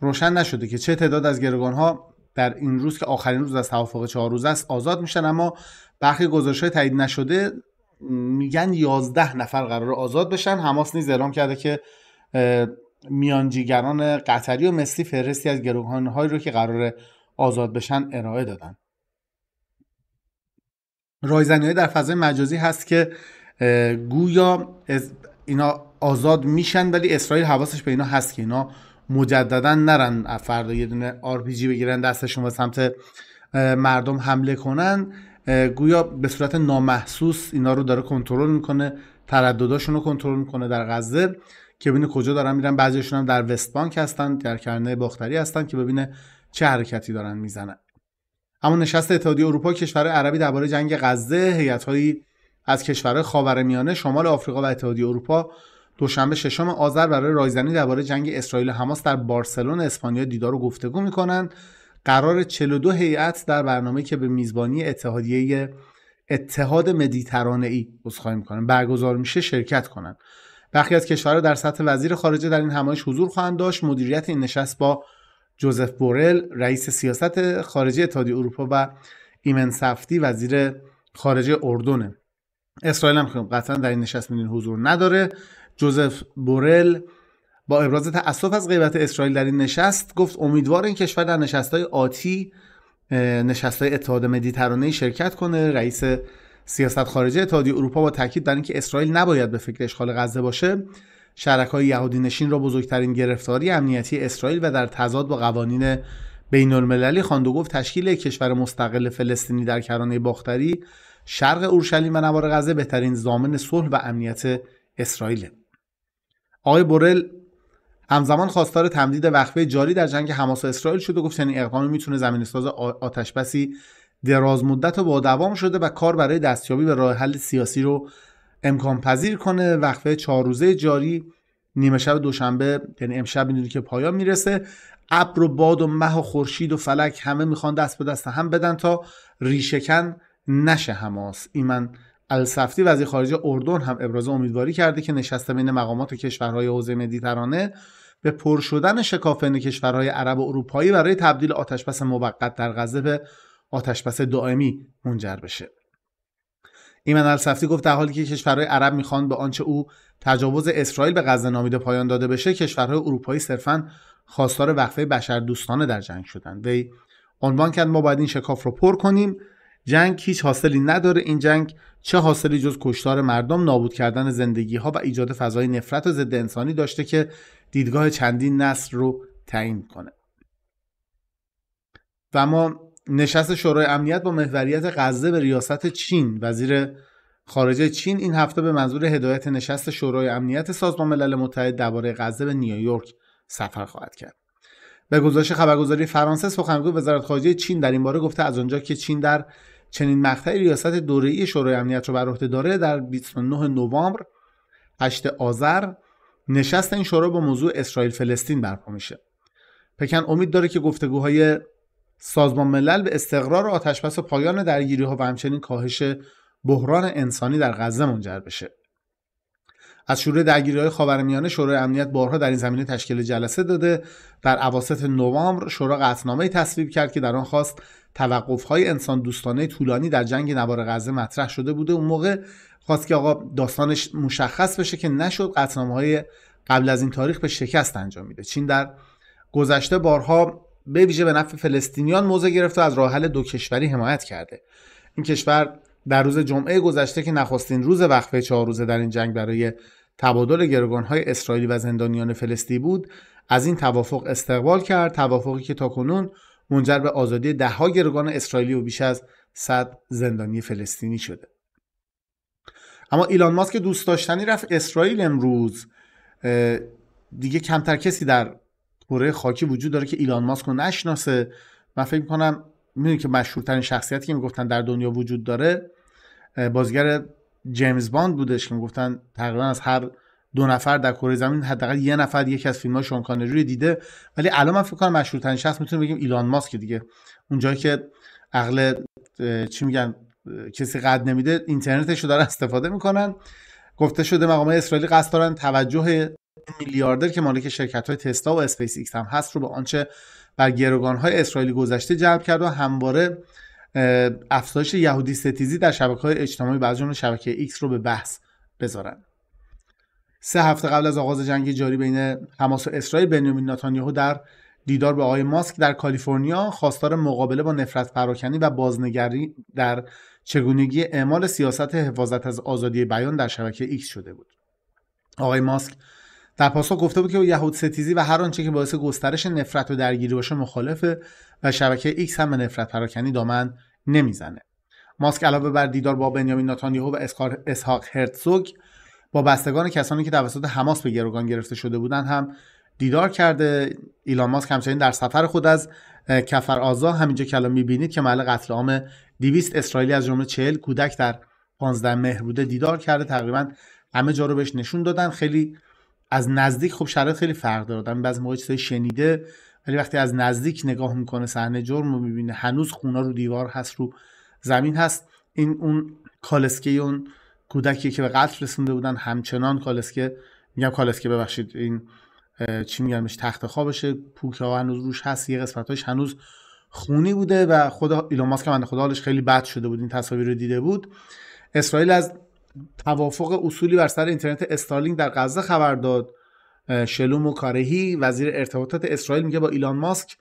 روشن نشده که چه تعداد از ها در این روز که آخرین روز از توافق چهار روز است آزاد میشن اما برخی گزارش تایید نشده میگن یازده نفر قرار آزاد بشن هماس نیز اعلام کرده که میانجیگران قطری و مصری فهرستی از گروهانهایی رو که قرار آزاد بشن ارائه دادن رایزنی در فضای مجازی هست که گویا اینا آزاد میشن ولی اسرائیل حواسش به اینا هست که اینا مجددا نرن فردا یه دونه آر بگیرن دستشون و سمت مردم حمله کنن گویا به صورت نامحسوس اینا رو داره کنترل میکنه تردداشون رو کنترل میکنه در غزه که ببینه کجا دارن میرن بعضیشون هم در وست بانک هستن در کرنه باختری هستن که ببینه چه حرکتی دارن میزنن اما نشست اتحادیه اروپا کشور عربی درباره جنگ غزه هیئت‌هایی از کشورهای خاورمیانه شمال آفریقا و اتحادیه اروپا دوشنبه ششم آذر برای رایزنی درباره جنگ اسرائیل و حماس در بارسلون اسپانیا دیدار و گفتگو میکنن قرار 42 هیئت در برنامه که به میزبانی اتحادیه اتحاد مدیترانه ای عذرخواهی میکنن برگزار میشه شرکت کنن برخی از کشورها در سطح وزیر خارجه در این همایش حضور خواهند داشت مدیریت این نشست با جوزف بورل رئیس سیاست خارجی اتحادیه اروپا و ایمن سفتی وزیر خارجه اردنه اسرائیل هم خب قطعا در این نشست میدین حضور نداره جوزف بورل با ابراز تأسف از غیبت اسرائیل در این نشست گفت امیدوار این کشور در های آتی های اتحاد مدیترانه شرکت کنه رئیس سیاست خارجه اتحادیه اروپا با تاکید بر اینکه اسرائیل نباید به فکر اشغال غزه باشه شرک های یهودی نشین را بزرگترین گرفتاری امنیتی اسرائیل و در تضاد با قوانین بین المللی خواند و گفت تشکیل کشور مستقل فلسطینی در کرانه باختری شرق اورشلیم و نوار غزه بهترین ضامن صلح و امنیت اسرائیل آقای بورل همزمان خواستار تمدید وقفه جاری در جنگ حماس و اسرائیل شد و گفت این اقدامی میتونه زمین ساز آتشبسی دراز مدت و با دوام شده و کار برای دستیابی به راه حل سیاسی رو امکان پذیر کنه وقفه چهار روزه جاری نیمه شب دوشنبه یعنی امشب میدونی که پایان میرسه ابر و باد و مه و خورشید و فلک همه میخوان دست به دست هم بدن تا ریشهکن نشه حماس این من السفتی وزیر خارجه اردن هم ابراز امیدواری کرده که نشست بین مقامات کشورهای حوزه مدیترانه به پر شدن شکاف کشورهای عرب و اروپایی برای تبدیل آتشبس موقت در غزه به آتشبس دائمی منجر بشه ایمن السفتی گفت در حالی که کشورهای عرب میخوان به آنچه او تجاوز اسرائیل به غزه نامیده پایان داده بشه کشورهای اروپایی صرفا خواستار وقفه بشردوستانه در جنگ شدند وی عنوان کرد ما باید این شکاف رو پر کنیم جنگ هیچ حاصلی نداره این جنگ چه حاصلی جز کشتار مردم نابود کردن زندگی ها و ایجاد فضای نفرت و ضد انسانی داشته که دیدگاه چندین نسل رو تعیین کنه و ما نشست شورای امنیت با محوریت غزه به ریاست چین وزیر خارجه چین این هفته به منظور هدایت نشست شورای امنیت سازمان ملل متحد درباره غزه به نیویورک سفر خواهد کرد به گزارش خبرگزاری فرانسه سخنگوی وزارت خارجه چین در این باره گفته از آنجا که چین در چنین مقطعی ریاست دوره‌ای شورای امنیت رو بر عهده داره در 29 نوامبر 8 آذر نشست این شورا با موضوع اسرائیل فلسطین برپا میشه پکن امید داره که گفتگوهای سازمان ملل به استقرار و آتشبس و پایان درگیری ها و همچنین کاهش بحران انسانی در غزه منجر بشه از شروع درگیری‌های خاورمیانه شورای امنیت بارها در این زمینه تشکیل جلسه داده در اواسط نوامبر شورا قطعنامه تصویب کرد که در آن خواست توقف‌های انسان دوستانه طولانی در جنگ نوار غزه مطرح شده بوده اون موقع خواست که آقا داستانش مشخص بشه که نشد های قبل از این تاریخ به شکست انجام میده چین در گذشته بارها به ویژه به نفع فلسطینیان موضع گرفته و از راه دو کشوری حمایت کرده این کشور در روز جمعه گذشته که نخستین روز وقفه چهار روزه در این جنگ برای تبادل گروگانهای اسرائیلی و زندانیان فلسطینی بود از این توافق استقبال کرد توافقی که تاکنون منجر به آزادی دهها گروگان اسرائیلی و بیش از 100 زندانی فلسطینی شده اما ایلان ماسک دوست داشتنی رفت اسرائیل امروز دیگه کمتر کسی در کره خاکی وجود داره که ایلان ماسک رو نشناسه من فکر میکنم میدونی که مشهورترین شخصیتی که میگفتن در دنیا وجود داره بازیگر جیمز باند بودش که گفتن تقریبا از هر دو نفر در کره زمین حداقل یه نفر یکی از فیلم‌ها شون کانری دیده ولی الان من فکر کنم مشهورترین شخص میتونیم بگیم ایلان ماسک دیگه اونجایی که عقل چی میگن کسی قد نمیده اینترنتش رو دارن استفاده میکنن گفته شده مقامات اسرائیلی قصد دارن توجه میلیاردر که مالک شرکت های تستا و اسپیس ایکس هم هست رو به آنچه بر گروگان های اسرائیلی گذشته جلب کرد و همواره افزایش یهودی ستیزی در شبکه های اجتماعی بعض جمله شبکه ایکس رو به بحث بذارن سه هفته قبل از آغاز جنگ جاری بین حماس و اسرائیل بنیامین نتانیاهو در دیدار به آقای ماسک در کالیفرنیا خواستار مقابله با نفرت پراکنی و بازنگری در چگونگی اعمال سیاست حفاظت از آزادی بیان در شبکه ایکس شده بود آقای ماسک در پاسخ گفته بود که یهود ستیزی و هر آنچه که باعث گسترش نفرت و درگیری باشه مخالفه و شبکه ایکس هم به نفرت پراکنی دامن نمیزنه ماسک علاوه بر دیدار با بنیامین ناتانیاهو و اسحاق هرتزوگ با بستگان کسانی که توسط حماس به گروگان گرفته شده بودند هم دیدار کرده ایلان ماسک همچنین در سفر خود از کفر آزا همینجا که الان میبینید که محل قتل عام 200 اسرائیلی از جمله 40 کودک در 15 مهر بوده دیدار کرده تقریبا همه جا رو بهش نشون دادن خیلی از نزدیک خب شرایط خیلی فرق داره آدم بعضی موقع چیزای شنیده ولی وقتی از نزدیک نگاه میکنه صحنه جرم رو میبینه هنوز خونا رو دیوار هست رو زمین هست این اون کالسکه اون کودکی که به قتل رسونده بودن همچنان کالسکه میگم کالسکه ببخشید این چی میگمش تخت خوابشه پوکه ها هنوز روش هست یه قسمتاش هنوز خونی بوده و خدا ایلان ماسک من خدا خیلی بد شده بود این تصاویر رو دیده بود اسرائیل از توافق اصولی بر سر اینترنت استارلینگ در غزه خبر داد شلوم و کارهی وزیر ارتباطات اسرائیل میگه با ایلان ماسک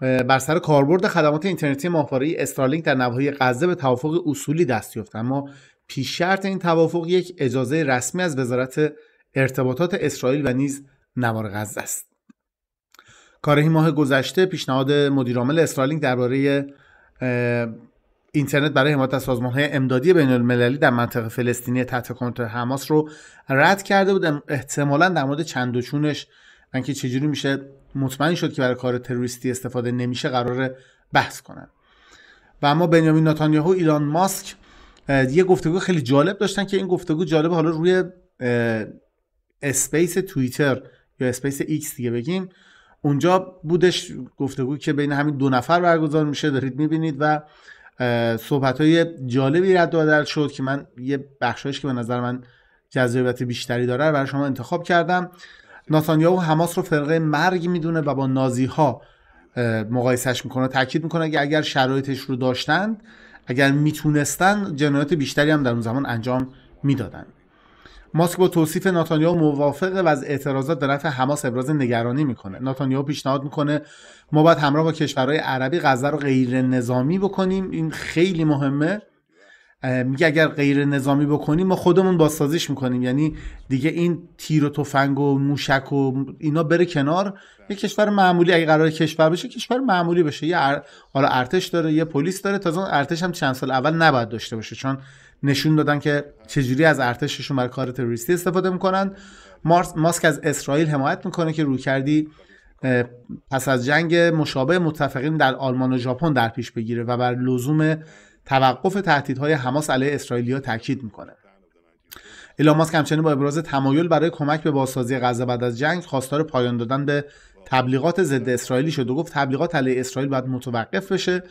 بر سر کاربرد خدمات اینترنتی ماهواره استارلینگ در نواحی غزه به توافق اصولی دست یافت اما پیش شرط این توافق یک اجازه رسمی از وزارت ارتباطات اسرائیل و نیز نوار غزه است کارهی ماه گذشته پیشنهاد مدیرعامل استارلینگ درباره اینترنت برای حمایت از های امدادی بین المللی در منطقه فلسطینی تحت کنترل حماس رو رد کرده بود احتمالا در مورد چند و چونش من که چجوری میشه مطمئن شد که برای کار تروریستی استفاده نمیشه قرار بحث کنن و اما بنیامین نتانیاهو ایلان ماسک یه گفتگو خیلی جالب داشتن که این گفتگو جالب حالا روی اسپیس توییتر یا اسپیس ایکس دیگه بگیم اونجا بودش گفتگو که بین همین دو نفر برگزار میشه دارید میبینید و صحبت های جالبی رد و بدل شد که من یه بخشایش که به نظر من جذابیت بیشتری داره برای شما انتخاب کردم و هماس رو فرقه مرگ میدونه و با نازی ها مقایسش میکنه تاکید میکنه که اگر شرایطش رو داشتند اگر میتونستن جنایات بیشتری هم در اون زمان انجام میدادند ماسک با توصیف ناتانیاهو موافقه و از اعتراضات در نفع حماس ابراز نگرانی میکنه ناتانیاهو پیشنهاد میکنه ما باید همراه با کشورهای عربی غزه رو غیر نظامی بکنیم این خیلی مهمه میگه اگر غیر نظامی بکنیم ما خودمون بازسازیش میکنیم یعنی دیگه این تیر و تفنگ و موشک و اینا بره کنار یه کشور معمولی اگه قرار کشور بشه کشور معمولی بشه یه ار... حالا ارتش داره یه پلیس داره تازه ارتش هم چند سال اول نباید داشته باشه چون نشون دادن که چجوری از ارتششون برای کار تروریستی استفاده میکنن ماسک از اسرائیل حمایت میکنه که روی کردی پس از جنگ مشابه متفقین در آلمان و ژاپن در پیش بگیره و بر لزوم توقف تهدیدهای حماس علیه اسرائیلیا تاکید میکنه ایلان ماسک همچنین با ابراز تمایل برای کمک به بازسازی غزه بعد از جنگ خواستار پایان دادن به تبلیغات ضد اسرائیلی شد و گفت تبلیغات علیه اسرائیل باید متوقف بشه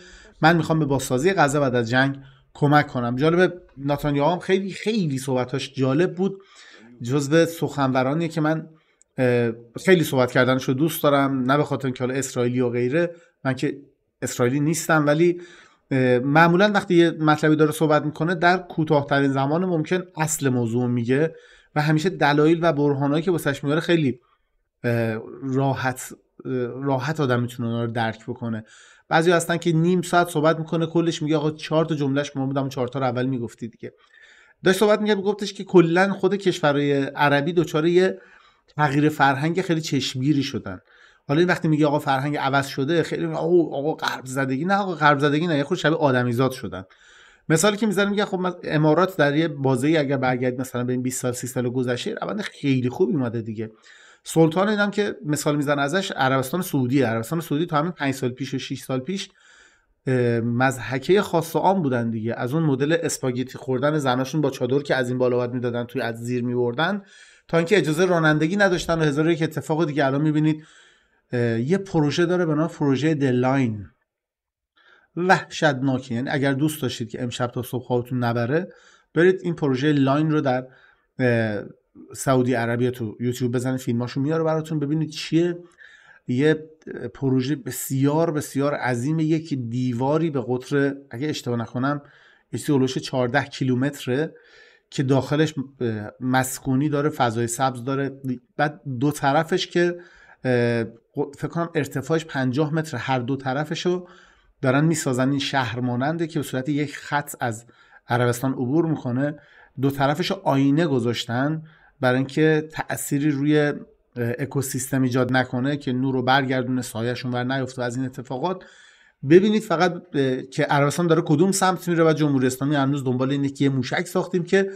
من میخوام به بازسازی غزه بعد از جنگ کمک کنم جالب ناتانیا هم خیلی خیلی صحبتاش جالب بود جزو سخنورانیه که من خیلی صحبت کردنش رو دوست دارم نه به خاطر اینکه حالا اسرائیلی و غیره من که اسرائیلی نیستم ولی معمولا وقتی یه مطلبی داره صحبت میکنه در کوتاهترین زمان ممکن اصل موضوع میگه و همیشه دلایل و برهانهایی که واسش میاره خیلی راحت راحت آدم میتونه اونا رو درک بکنه بعضی هستن که نیم ساعت صحبت میکنه کلش میگه آقا چهار تا جملهش ما بودم چهار تا رو اول میگفتی دیگه داشت صحبت میکرد گفتش که کلا خود کشورهای عربی دچار یه تغییر فرهنگ خیلی چشمگیری شدن حالا این وقتی میگه آقا فرهنگ عوض شده خیلی آقا آقا غرب زدگی نه آقا غرب زدگی نه یه خود شبیه آدمیزاد شدن مثالی که میزنه میگه خب امارات در یه بازه ای اگر برگرد مثلا به 20 سال 30 سال گذشته روند خیلی خوب اومده دیگه سلطان اینم که مثال میزن ازش عربستان سعودی عربستان سعودی تا همین پنج سال پیش و 6 سال پیش مزحکه خاص و عام بودن دیگه از اون مدل اسپاگتی خوردن زناشون با چادر که از این بالا بعد میدادن توی از زیر میبردن تا اینکه اجازه رانندگی نداشتن و هزار یک اتفاق دیگه الان میبینید یه پروژه داره به نام پروژه دلاین وحشتناکی یعنی اگر دوست داشتید که امشب تا صبح خوابتون نبره برید این پروژه لاین رو در سعودی عربی تو یوتیوب بزنید فیلماشو میاره براتون ببینید چیه یه پروژه بسیار بسیار عظیم یک دیواری به قطر اگه اشتباه نکنم یه سی 14 کیلومتره که داخلش مسکونی داره فضای سبز داره بعد دو طرفش که فکر کنم ارتفاعش 50 متر هر دو طرفش رو دارن میسازن این شهر ماننده که به صورت یک خط از عربستان عبور میکنه دو طرفش آینه گذاشتن برای اینکه تأثیری روی اکوسیستم ایجاد نکنه که نور رو برگردونه سایهشون ور نیفته از این اتفاقات ببینید فقط که عربستان داره کدوم سمت میره و جمهوری اسلامی هنوز دنبال اینه که یه موشک ساختیم که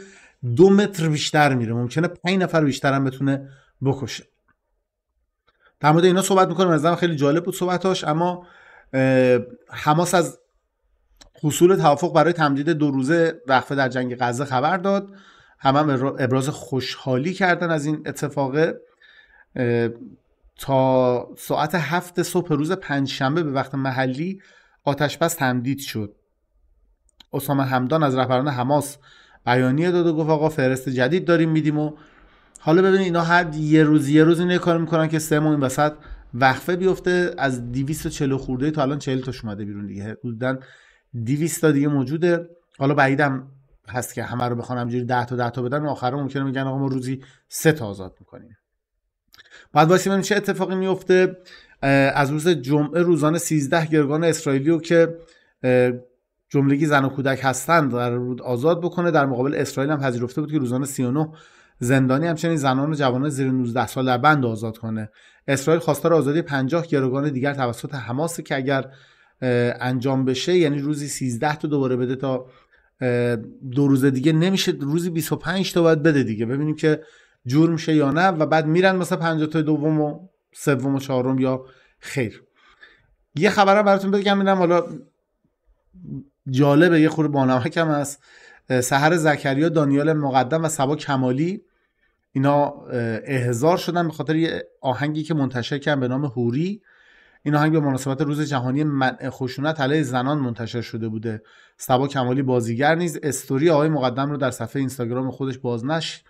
دو متر بیشتر میره ممکنه پنج نفر بیشتر هم بتونه بکشه در مورد اینا صحبت میکنم از خیلی جالب بود صحبتاش اما حماس از حصول توافق برای تمدید دو روزه وقفه در جنگ غزه خبر داد همه ابراز خوشحالی کردن از این اتفاق تا ساعت هفت صبح روز پنجشنبه به وقت محلی آتش تمدید شد اسامه همدان از رهبران حماس بیانیه داد و گفت آقا فرست جدید داریم میدیم و حالا ببینید اینا هر یه روز یه روز اینه کار میکنن که سه این وسط وقفه بیفته از 240 خورده تا الان 40 تاش اومده بیرون دیگه حدودا 200 تا دیگه موجوده حالا بعیدم هست که همه رو بخوان همجوری 10 تا 10 تا بدن آخر ممکنه میگن آقا ما روزی سه تا آزاد میکنیم بعد واسه ببینیم چه اتفاقی میفته از روز جمعه روزانه 13 گرگان اسرائیلی رو که جملگی زن و کودک هستند در آزاد بکنه در مقابل اسرائیل هم پذیرفته بود که روزانه 39 زندانی همچنین زنان و جوانان زیر 19 سال در بند آزاد کنه اسرائیل خواستار آزادی 50 گروگان دیگر توسط حماس که اگر انجام بشه یعنی روزی 13 تا دوباره بده تا دو روز دیگه نمیشه روزی 25 تا باید بده دیگه ببینیم که جور میشه یا نه و بعد میرن مثلا 50 تا دوم و سوم و چهارم یا خیر یه خبرم براتون بگم اینم حالا جالبه یه خورده بانمکم هم سحر زکریا دانیال مقدم و سبا کمالی اینا احضار شدن به خاطر یه آهنگی که منتشر کردن به نام هوری این آهنگ به مناسبت روز جهانی منع خشونت علیه زنان منتشر شده بوده سبا کمالی بازیگر نیز استوری آقای مقدم رو در صفحه اینستاگرام خودش بازنش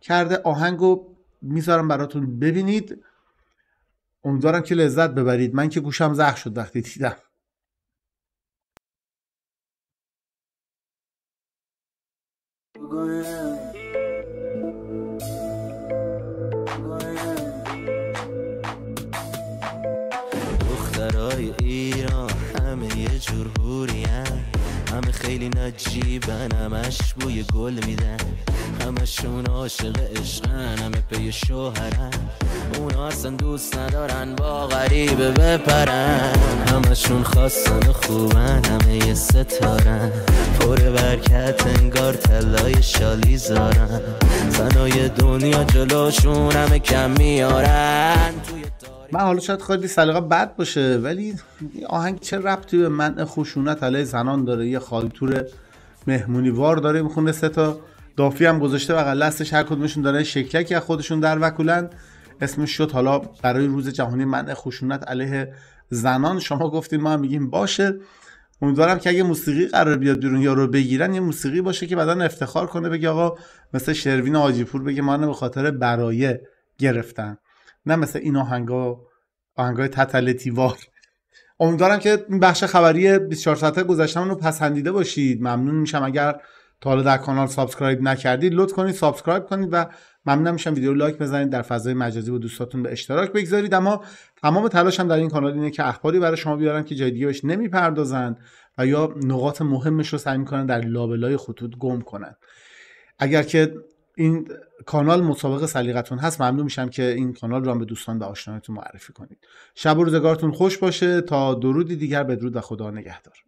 کرده آهنگ رو میذارم براتون ببینید امیدوارم که لذت ببرید من که گوشم زخ شد وقتی دیدم خیلی نجیبن همش بوی گل میدن همشون عاشق عشقن همه پی شوهرن اونا اصلا دوست ندارن با غریبه بپرن همشون خواستن خوبن همه یه ستارن پر برکت انگار تلای شالی زارن زنای دنیا جلوشون همه کم میارن توی من حالا شاید خیلی سلیقه بد باشه ولی آهنگ چه ربطی به منع خشونت علیه زنان داره یه خالتور مهمونی وار داره میخونه سه تا دافی هم گذاشته و لستش هر کدومشون داره شکلکی از خودشون در وکولن اسمش شد حالا برای روز جهانی منع خوشونت علیه زنان شما گفتین ما هم میگیم باشه امیدوارم که اگه موسیقی قرار بیاد بیرون یا رو بگیرن یه موسیقی باشه که بعدا افتخار کنه بگه آقا مثل شروین آجیپور بگه ما به خاطر برای گرفتن نه مثل این آهنگا آهنگای تتلتیوار امیدوارم که این بخش خبری 24 ساعته گذشتم رو پسندیده باشید ممنون میشم اگر تا حالا در کانال سابسکرایب نکردید لطف کنید سابسکرایب کنید و ممنون میشم ویدیو رو لایک بزنید در فضای مجازی با دوستاتون به اشتراک بگذارید اما تمام تلاشم در این کانال اینه که اخباری برای شما بیارم که جای دیگه بهش نمیپردازن و یا نقاط مهمش رو سعی میکنن در لابلای خطوط گم کنن اگر که این کانال مسابقه سلیقتون هست ممنون میشم که این کانال رو هم به دوستان و آشنایتون معرفی کنید شب و روزگارتون خوش باشه تا درودی دیگر بدرود و خدا نگهدار